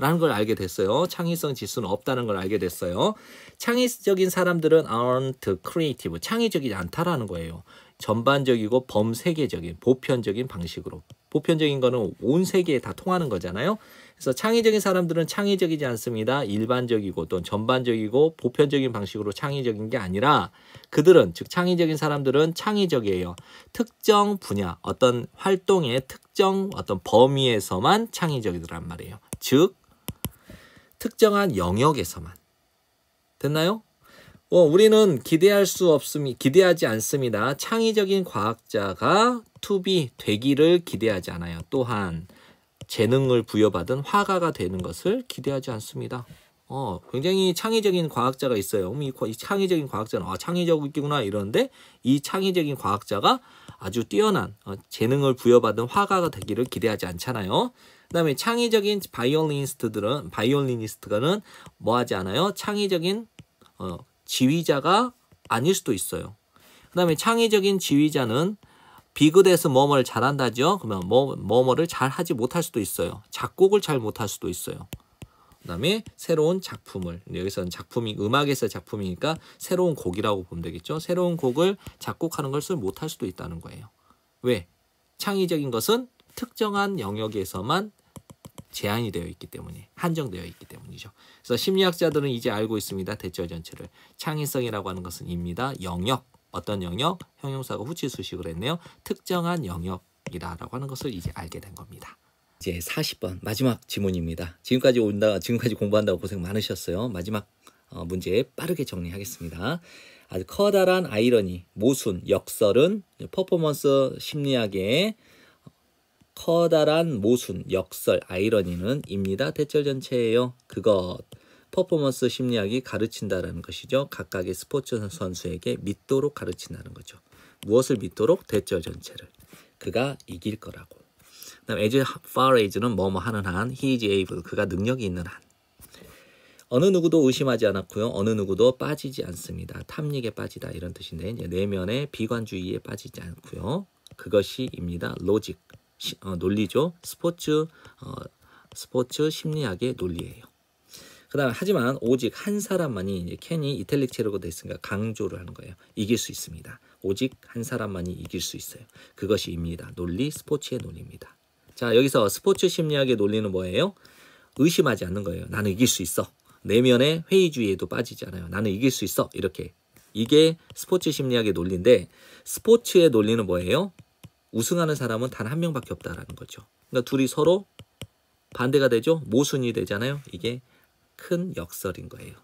라는 걸 알게 됐어요. 창의성 지수는 없다는 걸 알게 됐어요. 창의적인 사람들은 aren't creative, 창의적이지 않다라는 거예요. 전반적이고 범세계적인, 보편적인 방식으로. 보편적인 거는 온 세계에 다 통하는 거잖아요. 그래서 창의적인 사람들은 창의적이지 않습니다. 일반적이고 또 전반적이고 보편적인 방식으로 창의적인 게 아니라 그들은 즉 창의적인 사람들은 창의적이에요. 특정 분야, 어떤 활동의 특정 어떤 범위에서만 창의적이더란 말이에요. 즉 특정한 영역에서만. 됐나요? 어, 우리는 기대할 수 없음이 기대하지 않습니다. 창의적인 과학자가 투비 되기를 기대하지 않아요. 또한 재능을 부여받은 화가가 되는 것을 기대하지 않습니다. 어, 굉장히 창의적인 과학자가 있어요. 이, 이 창의적인 과학자는 아, 창의적이구나 이런데 이 창의적인 과학자가 아주 뛰어난 어, 재능을 부여받은 화가가 되기를 기대하지 않잖아요. 그다음에 창의적인 바이올리니스트들은 바이올리니스트가는 뭐 하지 않아요? 창의적인 어, 지휘자가 아닐 수도 있어요. 그다음에 창의적인 지휘자는 비그대에서 뭐뭐를 잘한다죠. 그러면 뭐 뭐뭐를 잘하지 못할 수도 있어요. 작곡을 잘 못할 수도 있어요. 그다음에 새로운 작품을 여기서는 작품이 음악에서 작품이니까 새로운 곡이라고 보면 되겠죠. 새로운 곡을 작곡하는 것을 못할 수도 있다는 거예요. 왜? 창의적인 것은 특정한 영역에서만 제한이 되어 있기 때문에 한정되어 있기 때문이죠. 그래서 심리학자들은 이제 알고 있습니다. 대절 전체를 창의성이라고 하는 것은 입니다. 영역 어떤 영역 형용사가 후치 수식을 했네요. 특정한 영역이라고 하는 것을 이제 알게 된 겁니다. 이제 40번 마지막 지문입니다. 지금까지 온다 지금까지 공부한다고 고생 많으셨어요. 마지막 어, 문제 빠르게 정리하겠습니다. 아주 커다란 아이러니, 모순, 역설은 퍼포먼스 심리학의 커다란 모순, 역설, 아이러니는 입니다. 대절 전체예요. 그것. 퍼포먼스 심리학이 가르친다라는 것이죠. 각각의 스포츠 선수에게 믿도록 가르친다는 거죠. 무엇을 믿도록? 대절 전체를. 그가 이길 거라고. 그 다음 as far as는 뭐뭐 하는 한, he is able, 그가 능력이 있는 한. 어느 누구도 의심하지 않았고요. 어느 누구도 빠지지 않습니다. 탐닉에 빠지다 이런 뜻인데 이제 내면의 비관주의에 빠지지 않고요. 그것이입니다. 로직. 시, 어, 논리죠. 스포츠 어, 스포츠 심리학의 논리예요. 그다음 하지만 오직 한 사람만이 이제 캔이 이탈릭 체로가 됐으니까 강조를 하는 거예요. 이길 수 있습니다. 오직 한 사람만이 이길 수 있어요. 그것이 입니다. 논리 스포츠의 논리입니다. 자 여기서 스포츠 심리학의 논리는 뭐예요? 의심하지 않는 거예요. 나는 이길 수 있어. 내면의 회의주의에도 빠지지 않아요. 나는 이길 수 있어. 이렇게 이게 스포츠 심리학의 논리인데 스포츠의 논리는 뭐예요? 우승하는 사람은 단 한 명밖에 없다라는 거죠. 그러니까 둘이 서로 반대가 되죠. 모순이 되잖아요. 이게 큰 역설인 거예요.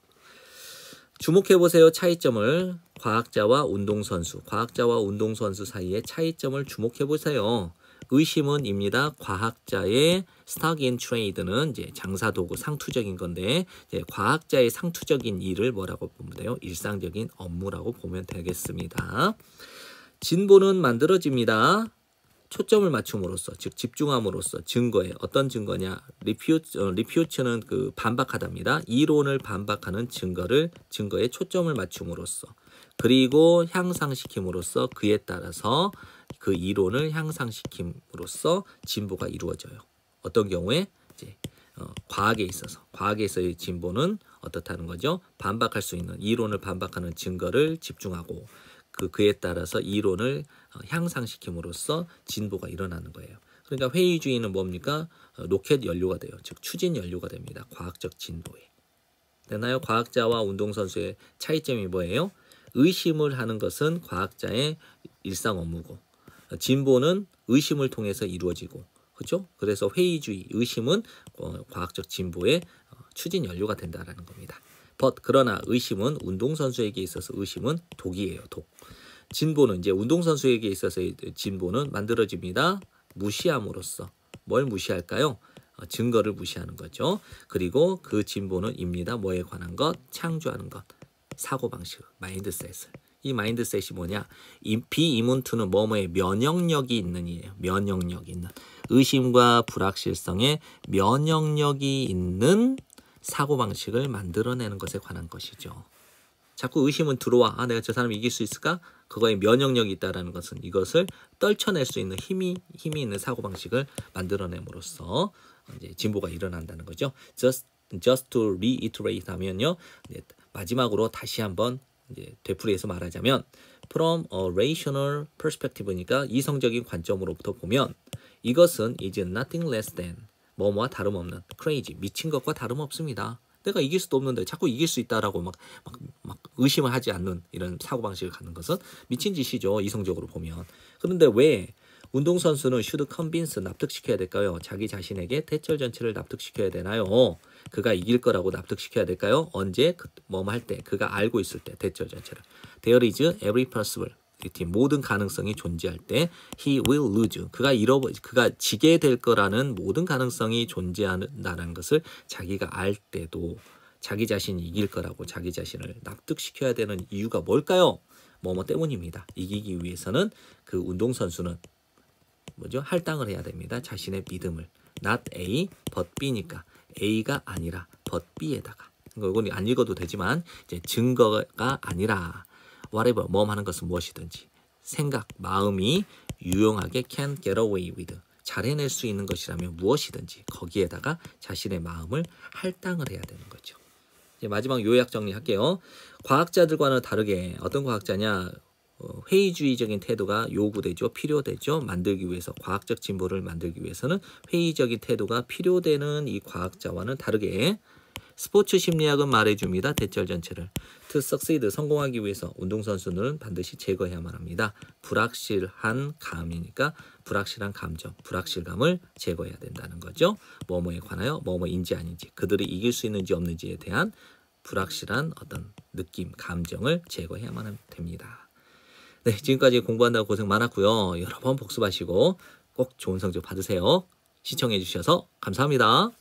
주목해 보세요. 차이점을 과학자와 운동선수, 과학자와 운동선수 사이의 차이점을 주목해 보세요. 의심은입니다. 과학자의 스탁인 트레이드는 이제 장사 도구 상투적인 건데 과학자의 상투적인 일을 뭐라고 보면 돼요? 일상적인 업무라고 보면 되겠습니다. 진보는 만들어집니다. 초점을 맞춤으로써 즉 집중함으로써 증거에 어떤 증거냐 리퓨 어, 리퓨츠는 그 반박하답니다 이론을 반박하는 증거를 증거에 초점을 맞춤으로써 그리고 향상시킴으로써 그에 따라서 그 이론을 향상시킴으로써 진보가 이루어져요 어떤 경우에 이제 어, 과학에 있어서 과학에서의 진보는 어떻다는 거죠 반박할 수 있는 이론을 반박하는 증거를 집중하고 그 그에 따라서 이론을 어, 향상시킴으로써 진보가 일어나는 거예요. 그러니까 회의주의는 뭡니까? 어, 로켓 연료가 돼요. 즉 추진 연료가 됩니다. 과학적 진보에. 되나요? 과학자와 운동선수의 차이점이 뭐예요? 의심을 하는 것은 과학자의 일상 업무고 어, 진보는 의심을 통해서 이루어지고 그렇죠? 그래서 회의주의, 의심은 과학적 진보의 추진 연료가 된다라는 겁니다. b 그러나 의심은 운동선수에게 있어서 의심은 독이에요. 독. 진보는 이제 운동선수에게 있어서 진보는 만들어집니다. 무시함으로써 뭘 무시할까요? 어, 증거를 무시하는 거죠. 그리고 그 진보는 입니다. 뭐에 관한 것? 창조하는 것. 사고방식, 마인드셋을. 이 마인드셋이 뭐냐? 비이문투는 뭐뭐의 면역력이 있는 이에요. 면역력이 있는. 의심과 불확실성에 면역력이 있는 사고방식을 만들어내는 것에 관한 것이죠. 자꾸 의심은 들어와. 아, 내가 저 사람 이길 수 있을까? 그거에 면역력이 있다라 것은 이것을 떨쳐낼 수 있는 힘이 힘이 있는 사고 방식을 만들어냄으로써 이제 진보가 일어난다는 거죠. Just just to reiterate 하면요. 마지막으로 다시 한번 이제 되풀이해서 말하자면 from a rational perspective니까 이성적인 관점으로부터 보면 이것은 is nothing less than 뭐뭐와 다름없는 크레이지 미친 것과 다름없습니다. 내가 이길 수도 없는데 자꾸 이길 수 있다라고 막, 막, 막 의심을 하지 않는 이런 사고방식을 갖는 것은 미친 짓이죠. 이성적으로 보면. 그런데 왜 운동선수는 슈드 컨빈스 납득시켜야 될까요? 자기 자신에게 대철 전체를 납득시켜야 되나요? 그가 이길 거라고 납득시켜야 될까요? 언제, 그, 뭐뭐 할 때, 그가 알고 있을 때, 대철 전체를. There is every possible. 이팀 모든 가능성이 존재할 때 he will lose 그가 잃어버 그가 지게 될 거라는 모든 가능성이 존재한다는 것을 자기가 알 때도 자기 자신이 이길 거라고 자기 자신을 납득시켜야 되는 이유가 뭘까요? 뭐 뭐 때문입니다. 이기기 위해서는 그 운동 선수는 뭐죠? 할당을 해야 됩니다. 자신의 믿음을 not A but B니까 A가 아니라 but B에다가 이건 안 읽어도 되지만 이제 증거가 아니라 whatever 뭐하는 것은 무엇이든지 생각, 마음이 유용하게 can get away with 잘해낼 수 있는 것이라면 무엇이든지 거기에다가 자신의 마음을 할당을 해야 되는 거죠. 이제 마지막 요약 정리할게요. 과학자들과는 다르게 어떤 과학자냐 어, 회의주의적인 태도가 요구되죠. 필요되죠. 만들기 위해서 과학적 진보를 만들기 위해서는 회의적인 태도가 필요되는 이 과학자와는 다르게 스포츠 심리학은 말해줍니다. 대절 전체를. t 석 s u c 성공하기 위해서 운동선수는 반드시 제거해야만 합니다. 불확실한 감이니까 불확실한 감정, 불확실감을 제거해야 된다는 거죠. 뭐뭐에 관하여 뭐뭐인지 아닌지, 그들이 이길 수 있는지 없는지에 대한 불확실한 어떤 느낌, 감정을 제거해야만 됩니다. 네, 지금까지 공부한다고 고생 많았고요. 여러 번 복습하시고 꼭 좋은 성적 받으세요. 시청해 주셔서 감사합니다.